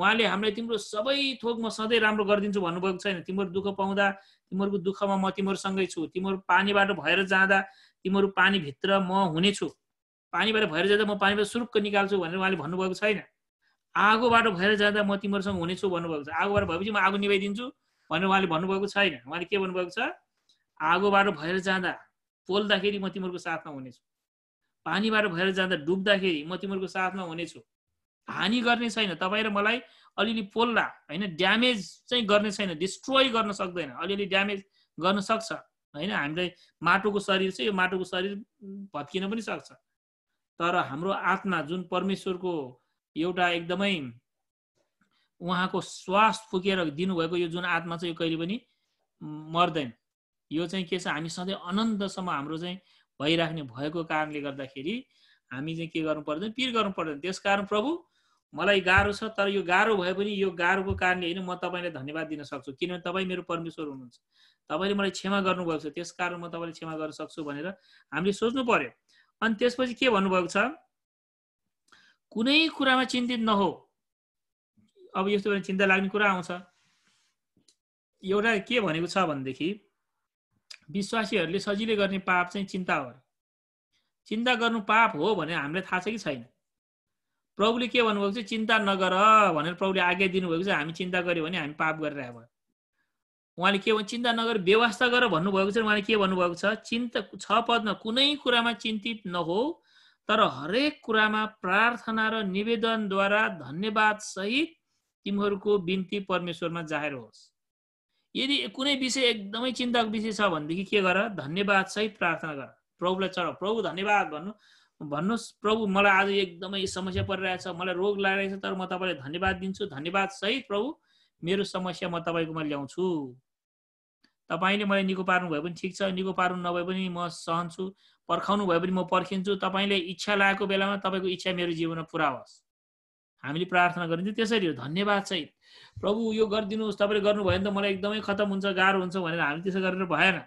उहाँले हामीलाई तिम्रो सबै थोक म सधैँ राम्रो गरिदिन्छु भन्नुभएको छैन तिम्रो दुःख पाउँदा तिमीहरूको दुःखमा म तिमीहरूसँगै छु तिमीहरू पानीबाट भएर जाँदा तिमीहरू पानीभित्र म हुनेछु पानीबाट भएर जाँदा म पानीबाट सुरुक्क निकाल्छु भनेर उहाँले भन्नुभएको छैन आगोबाट भएर जाँदा म तिमीहरूसँग हुनेछु भन्नुभएको छ आगोबाट भएपछि म आगो निभाइदिन्छु भनेर उहाँले भन्नुभएको छैन उहाँले के भन्नुभएको छ आगोबाट भएर जाँदा पोल्दाखेरि म तिमीहरूको साथमा हुनेछु पानीबाट भएर जाँदा डुब्दाखेरि म तिमीहरूको साथमा हुनेछु हानि गर्ने छैन तपाईँ र मलाई अलिअलि पोल्ला होइन ड्यामेज चाहिँ गर्ने छैन डिस्ट्रोय गर्न सक्दैन अलिअलि ड्यामेज गर्न सक्छ होइन हामीलाई माटोको शरीर चाहिँ यो माटोको शरीर भत्किन पनि सक्छ तर हाम्रो आत्मा जुन परमेश्वरको एउटा एकदमै उहाँको श्वास फुकेर दिनुभएको यो जुन आत्मा छ यो कहिले पनि मर्दैन यो चाहिँ के छ हामी सधैँ अनन्तसम्म हाम्रो चाहिँ भइराख्ने भएको कारणले गर्दाखेरि हामी चाहिँ के गर्नु पर्दैन पिर गर्नु पर्दैन त्यस कारण प्रभु मलाई गाह्रो छ तर यो गाह्रो भए पनि यो गाह्रोको कारणले होइन म तपाईँलाई धन्यवाद दिन सक्छु किनभने तपाईँ मेरो परमेश्वर हुनुहुन्छ तपाईँले मलाई क्षमा गर्नुभएको छ त्यस कारण म तपाईँलाई क्षमा गर्न सक्छु भनेर हामीले सोच्नु पर्यो अनि त्यसपछि के भन्नुभएको छ कुनै कुरामा चिन्तित नहो अब यस्तो भने चिन्ता लाग्ने कुरा आउँछ एउटा के भनेको छ भनेदेखि विश्वासीहरूले सजिलै गर्ने पाप चाहिँ चिन्ता हो चिन्ता गर्नु पाप हो भने हामीलाई थाहा छ कि छैन प्रभुले के भन्नुभएको छ चिन्ता नगर भनेर प्रभुले आज्ञा दिनुभएको छ हामी चिन्ता गऱ्यो भने हामी पाप गरिरहेको भयो उहाँले के भन्नु चिन्ता नगर व्यवस्था गर भन्नुभएको छ उहाँले के भन्नुभएको छ चिन्ता छ पदमा कुनै कुरामा चिन्तित नहो तर हरेक कुरामा प्रार्थना र निवेदनद्वारा धन्यवाद सहित तिमीहरूको बिन्ती परमेश्वरमा जाहेर होस् यदि कुनै विषय एकदमै चिन्ताको विषय छ भनेदेखि के गर धन्यवाद सहित प्रार्थना गर प्रभुलाई चढ प्रभु धन्यवाद भन्नु भन्नुहोस् प्रभु मलाई आज एकदमै समस्या परिरहेछ मलाई रोग लागिरहेछ तर म तपाईँलाई धन्यवाद दिन्छु धन्यवाद सहित प्रभु मेरो समस्या म तपाईँकोमा ल्याउँछु तपाईँले मलाई निको पार्नु भए पनि ठिक छ निको पार्नु नभए पनि म सहन्छु पर्खाउनु भयो भने म पर्खिन्छु तपाईँले इच्छा लागेको बेलामा तपाईँको इच्छा मेरो जीवनमा पुरा होस् हामीले प्रार्थना गरिन्छ त्यसरी हो धन्यवाद सहित प्रभु यो गरिदिनुहोस् तपाईँले गर्नुभयो भने त मलाई एकदमै खतम हुन्छ गाह्रो हुन्छ भनेर हामी त्यसो गरेर भएन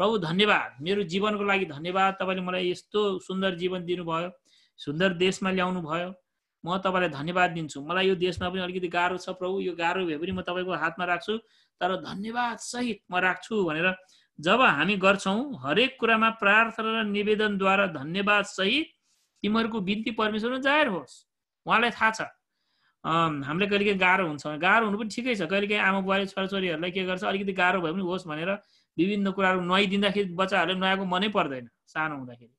प्रभु धन्यवाद मेरो जीवनको लागि धन्यवाद तपाईँले मलाई यस्तो सुन्दर जीवन दिनुभयो सुन्दर देशमा ल्याउनु भयो म तपाईँलाई धन्यवाद दिन्छु मलाई यो देशमा पनि अलिकति गाह्रो छ प्रभु यो गाह्रो भए पनि म तपाईँको हातमा राख्छु तर धन्यवाद सहित म राख्छु भनेर जब हामी गर्छौँ हरेक कुरामा प्रार्थना र निवेदनद्वारा धन्यवाद सहित तिमीहरूको बिन्ती परमेश्वरमा जाहेर होस् उहाँलाई थाहा छ हामीलाई कहिलेकाहीँ गाह्रो हुन्छ गाह्रो हुनु पनि ठिकै छ कहिलेकाहीँ आमा बुवाले छोराछोरीहरूलाई के गर्छ अलिकति गाह्रो भए पनि होस् भनेर विभिन्न कुराहरू नुहाइदिँदाखेरि बच्चाहरूले नुहाएको मनै पर्दैन सानो हुँदाखेरि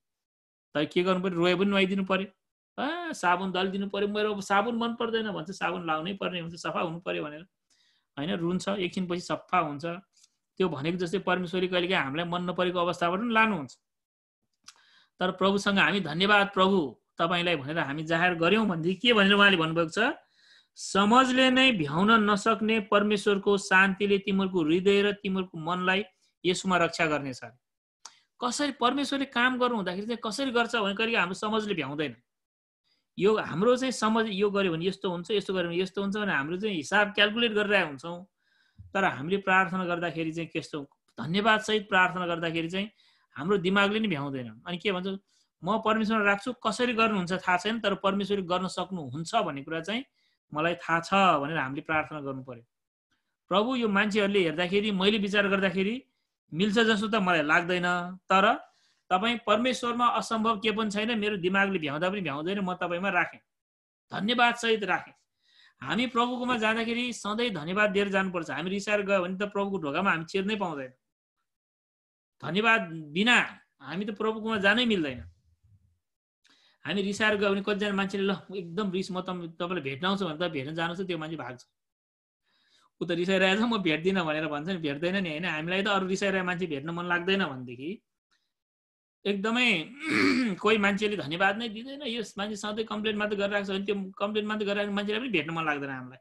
तर के गर्नु पऱ्यो रोए पनि नुहाइदिनु पऱ्यो साबुन दलिदिनु पऱ्यो मेरो साबुन मन पर्दैन भन्छ साबुन लाउनै पर्ने हुन्छ सफा हुनु पऱ्यो भनेर होइन रुन्छ एकछिनपछि सफा हुन्छ त्यो भनेको जस्तै परमेश्वरी कहिलेकाहीँ हामीलाई मन नपरेको अवस्थाबाट पनि लानुहुन्छ तर प्रभुसँग हामी धन्यवाद प्रभु तपाईँलाई भनेर हामी जाहेर गऱ्यौँ भनेदेखि के भनेर उहाँले भन्नुभएको छ समाजले नै भ्याउन नसक्ने परमेश्वरको शान्तिले तिमीहरूको हृदय र तिमीहरूको मनलाई यसोमा रक्षा गर्नेछ कसरी परमेश्वरले काम गर्नु हुँदाखेरि चाहिँ कसरी गर्छ भने कहिले हाम्रो समाजले भ्याउँदैन यो हाम्रो चाहिँ समाज यो गऱ्यो भने यस्तो हुन्छ यस्तो गऱ्यो भने यस्तो हुन्छ भने हाम्रो चाहिँ हिसाब क्यालकुलेट गरिरहेको हुन्छौँ तर हामीले प्रार्थना गर्दाखेरि चाहिँ कस्तो धन्यवादसहित प्रार्थना गर्दाखेरि चाहिँ हाम्रो दिमागले नि भ्याउँदैन अनि के भन्छ म परमेश्वर राख्छु कसरी गर्नुहुन्छ थाहा छैन तर परमेश्वर गर्न सक्नुहुन्छ भन्ने कुरा चाहिँ मलाई थाहा छ भनेर हामीले प्रार्थना गर्नु पऱ्यो प्रभु यो मान्छेहरूले हेर्दाखेरि मैले विचार गर्दाखेरि मिल्छ जस्तो त मलाई लाग्दैन तर तपाईँ परमेश्वरमा असम्भव के पनि छैन मेरो दिमागले भ्याउँदा पनि भ्याउँदैन म तपाईँमा राखेँ धन्यवादसहित राखेँ हामी प्रभुकोमा जाँदाखेरि सधैँ धन्यवाद दिएर जानुपर्छ हामी रिसाएर गयो भने त प्रभुको ढोकामा हामी चिर्नै पाउँदैन धन्यवाद बिना हामी त प्रभुकोमा जानै मिल्दैन हामी रिसाएर गयो भने कतिजना मान्छेले ल एकदम रिस म त तपाईँलाई भेट्न आउँछु भने त भेट्न जानु छ त्यो मान्छे भाग्छ ऊ त रिसाइरहेको छ म भेट्दिनँ भनेर भन्छ नि भेट्दैन नि होइन हामीलाई त अरू रिसाइरहेको मान्छे भेट्न मन लाग्दैन भनेदेखि एकदमै कोही मान्छेले धन्यवाद नै दिँदैन यस मान्छे सधैँ कम्प्लेन मात्रै गरिरहेको छ भने त्यो कम्प्लेन मात्रै गरिरहेको मान्छेलाई पनि भेट्न मन लाग्दैन हामीलाई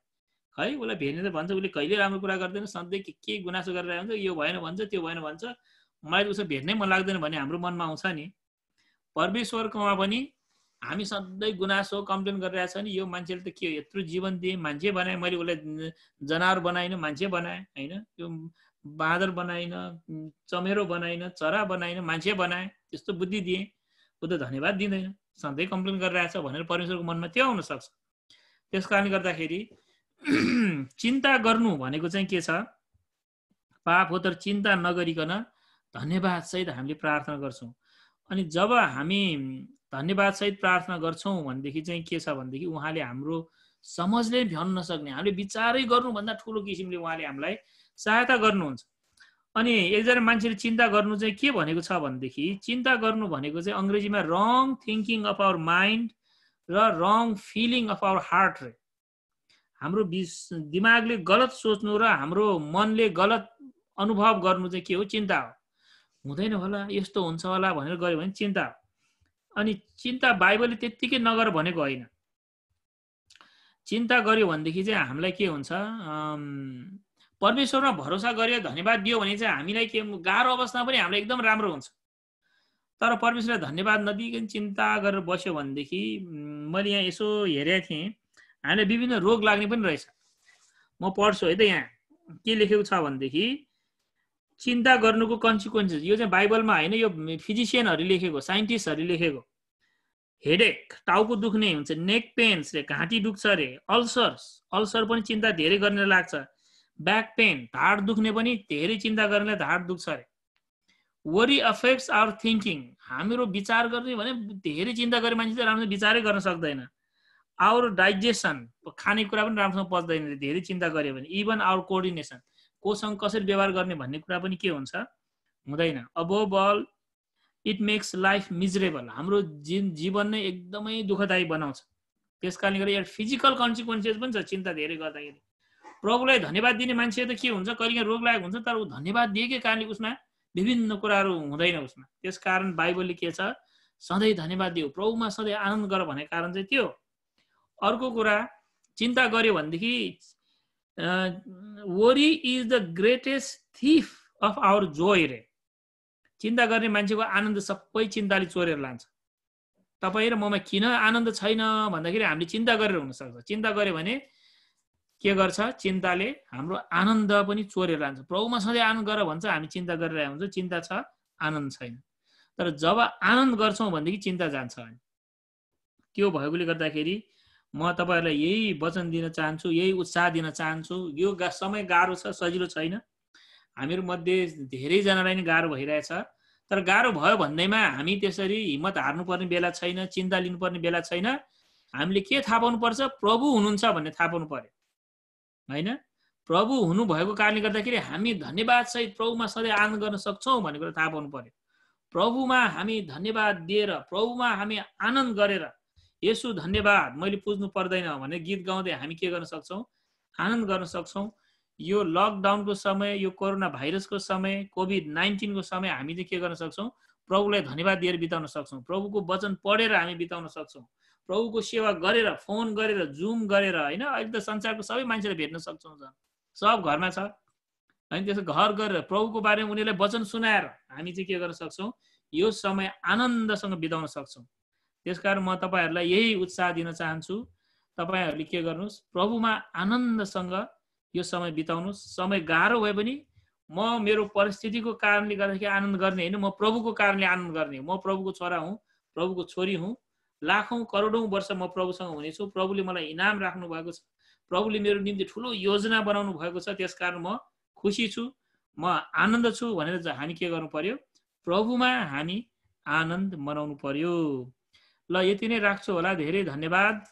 है उसलाई भेट्ने त भन्छ उसले कहिले राम्रो कुरा गर्दैन सधैँ के के गुनासो गरिरहेको हुन्छ यो भएन भन्छ त्यो भएन भन्छ मलाई उसलाई भेट्नै मन लाग्दैन भने हाम्रो मनमा आउँछ नि परमेश्वरकोमा पनि हामी सधैँ गुनासो कम्प्लेन गरिरहेको छ नि यो मान्छेले त के यत्रो जीवन दिएँ मान्छे बनाएँ मैले उसलाई जनावर बनाइनँ मान्छे बनाएँ होइन त्यो बाँदर बनाइनँ चमेरो बनाइनँ चरा बनाइनँ मान्छे बनाएँ त्यस्तो बुद्धि दिएँ ऊ त धन्यवाद दिँदैन सधैँ कम्प्लेन गरिरहेछ भनेर परमेश्वरको मनमा त्यो आउनसक्छ त्यस कारणले गर्दाखेरि चिन्ता गर्नु भनेको चाहिँ के छ पाप हो तर चिन्ता नगरिकन धन्यवादसहित हामीले प्रार्थना गर्छौँ अनि जब हामी धन्यवादसहित प्रार्थना गर्छौँ भनेदेखि चाहिँ के छ भनेदेखि उहाँले हाम्रो समझले भ्याउन नसक्ने हामीले विचारै गर्नुभन्दा ठुलो किसिमले उहाँले हामीलाई सहायता गर्नुहुन्छ अनि एकजना मान्छेले चिन्ता गर्नु चाहिँ के भनेको छ भनेदेखि चिन्ता गर्नु भनेको चाहिँ अङ्ग्रेजीमा wrong thinking of our mind र wrong feeling of our heart रे हाम्रो दिमागले गलत सोच्नु र हाम्रो मनले गलत अनुभव गर्नु चाहिँ के हो चिन्ता हो हुँदैन होला यस्तो हुन्छ होला भनेर गऱ्यो भने चिन्ता हो अनि चिन्ता बाइबलले त्यत्तिकै नगर भनेको होइन चिन्ता गऱ्यो भनेदेखि चाहिँ हामीलाई के हुन्छ परमेश्वरमा भरोसा गऱ्यो धन्यवाद दियो भने चाहिँ हामीलाई के गाह्रो अवस्थामा पनि हामीलाई एकदम राम्रो हुन्छ तर परमेश्वरलाई धन्यवाद नदिकन चिन्ता गरेर बस्यो भनेदेखि मैले यहाँ यसो हेरेको थिएँ हामीलाई विभिन्न रोग लाग्ने पनि रहेछ म पढ्छु है त यहाँ के लेखेको छ भनेदेखि चिन्ता गर्नुको कन्सिक्वेन्सेस यो चाहिँ बाइबलमा होइन यो फिजिसियनहरू लेखेको साइन्टिस्टहरू लेखेको हेडेक टाउको दुख्ने हुन्छ नेक पेन्स रे घाँटी दुख्छ रे अल्सर्स अल्सर पनि चिन्ता धेरै गर्न लाग्छ ब्याक पेन ढाड दुख्ने पनि धेरै चिन्ता गर्नेलाई ढाड दुख्छ अरे वरि अफेक्ट्स आवर थिङ्किङ हामीहरू विचार गर्ने भने धेरै चिन्ता गर्ने मान्छे चाहिँ राम्रोसँग विचारै गर्न सक्दैन आवर डाइजेसन खानेकुरा पनि राम्रोसँग पच्दैन धेरै चिन्ता गऱ्यो भने इभन आवर कोअर्डिनेसन कोसँग कसरी व्यवहार गर्ने भन्ने कुरा पनि के हुन्छ हुँदैन above all it makes life miserable हाम्रो जी जीवन नै एकदमै दुःखदायी बनाउँछ त्यस कारणले गर्दा एउटा फिजिकल कन्सिक्वेन्सेस पनि छ चिन्ता धेरै गर्दाखेरि प्रभुलाई धन्यवाद दिने मान्छे त के हुन्छ कहिलेकाहीँ रोग लागेको हुन्छ तर ऊ धन्यवाद दिएकै कारणले उसमा विभिन्न कुराहरू हुँदैन उसमा त्यस कारण बाइबलले के छ सधैँ धन्यवाद दियो प्रभुमा सधैँ आनन्द गर भन्ने कारण चाहिँ त्यो अर्को कुरा चिन्ता गर्यो भनेदेखि worry is the greatest thief of our joy रे चिन्ता गर्ने मान्छेको आनन्द सबै चिन्ताले चोरेर लान्छ तपाईँ र ममा किन आनन्द छैन भन्दाखेरि हामीले चिन्ता गरेर हुनसक्छ चिन्ता गऱ्यो भने के गर्छ चिन्ताले हाम्रो आनन्द पनि चोरेर लान्छ प्रभुमा सधैँ आनन्द गर भन्छ हामी चिन्ता गरिरहेको हुन्छ चिन्ता छ आनन्द छैन तर जब आनन्द गर्छौँ भनेदेखि चिन्ता जान्छ भने त्यो भएकोले गर्दाखेरि म तपाईँहरूलाई यही वचन दिन चाहन्छु यही उत्साह दिन चाहन्छु यो गा समय गाह्रो छ सजिलो छैन हामीहरूमध्ये धेरैजनालाई नै गाह्रो भइरहेछ तर गाह्रो भयो भन्दैमा हामी त्यसरी हिम्मत हार्नुपर्ने बेला छैन चिन्ता लिनुपर्ने बेला छैन हामीले के थाहा पाउनुपर्छ प्रभु हुनुहुन्छ भन्ने थाहा पाउनु पर्यो होइन प्रभु हुनुभएको कारणले गर्दाखेरि हामी धन्यवाद सहित प्रभुमा सधैँ आनन्द गर्न सक्छौँ भन्ने कुरा थाहा पाउनु पर्यो प्रभुमा हामी धन्यवाद दिएर प्रभुमा हामी आनन्द गरेर यसो धन्यवाद मैले पुज्नु पर्दैन भने गीत गाउँदै हामी के गर्न सक्छौँ आनन्द गर्न सक्छौँ यो लकडाउनको समय यो कोरोना भाइरसको समय कोभिड नाइन्टिनको समय हामीले के गर्न सक्छौँ प्रभुलाई धन्यवाद दिएर बिताउन सक्छौँ प्रभुको वचन पढेर हामी बिताउन सक्छौँ प्रभुको सेवा गरेर फोन गरेर जुम गरेर होइन अहिले त संसारको सबै मान्छेलाई भेट्न सक्छौँ झन् सब घरमा छ होइन त्यसो घर गरेर प्रभुको बारेमा उनीहरूलाई वचन सुनाएर हामी चाहिँ के गर्न सक्छौँ यो समय आनन्दसँग बिताउन सक्छौँ त्यसकारण म तपाईँहरूलाई यही उत्साह दिन चाहन्छु तपाईँहरूले के गर्नुहोस् प्रभुमा आनन्दसँग यो समय बिताउनुहोस् समय गाह्रो भए पनि म मेरो परिस्थितिको कारणले गर्दाखेरि आनन्द गर्ने होइन म प्रभुको कारणले आनन्द गर्ने म प्रभुको छोरा हुँ प्रभुको छोरी हुँ लाखौँ करोडौँ वर्ष म प्रभुसँग हुनेछु प्रभुले मलाई इनाम राख्नु भएको छ प्रभुले मेरो निम्ति ठुलो योजना बनाउनु भएको छ त्यसकारण म खुसी छु म आनन्द छु भनेर हामी के गर्नु पर्यो प्रभुमा हामी आनन्द मनाउनु पर्यो ल यति नै राख्छु होला धेरै धन्यवाद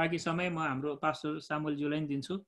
बाँकी समय म हाम्रो पास्टर सामुलज्यूलाई पनि दिन्छु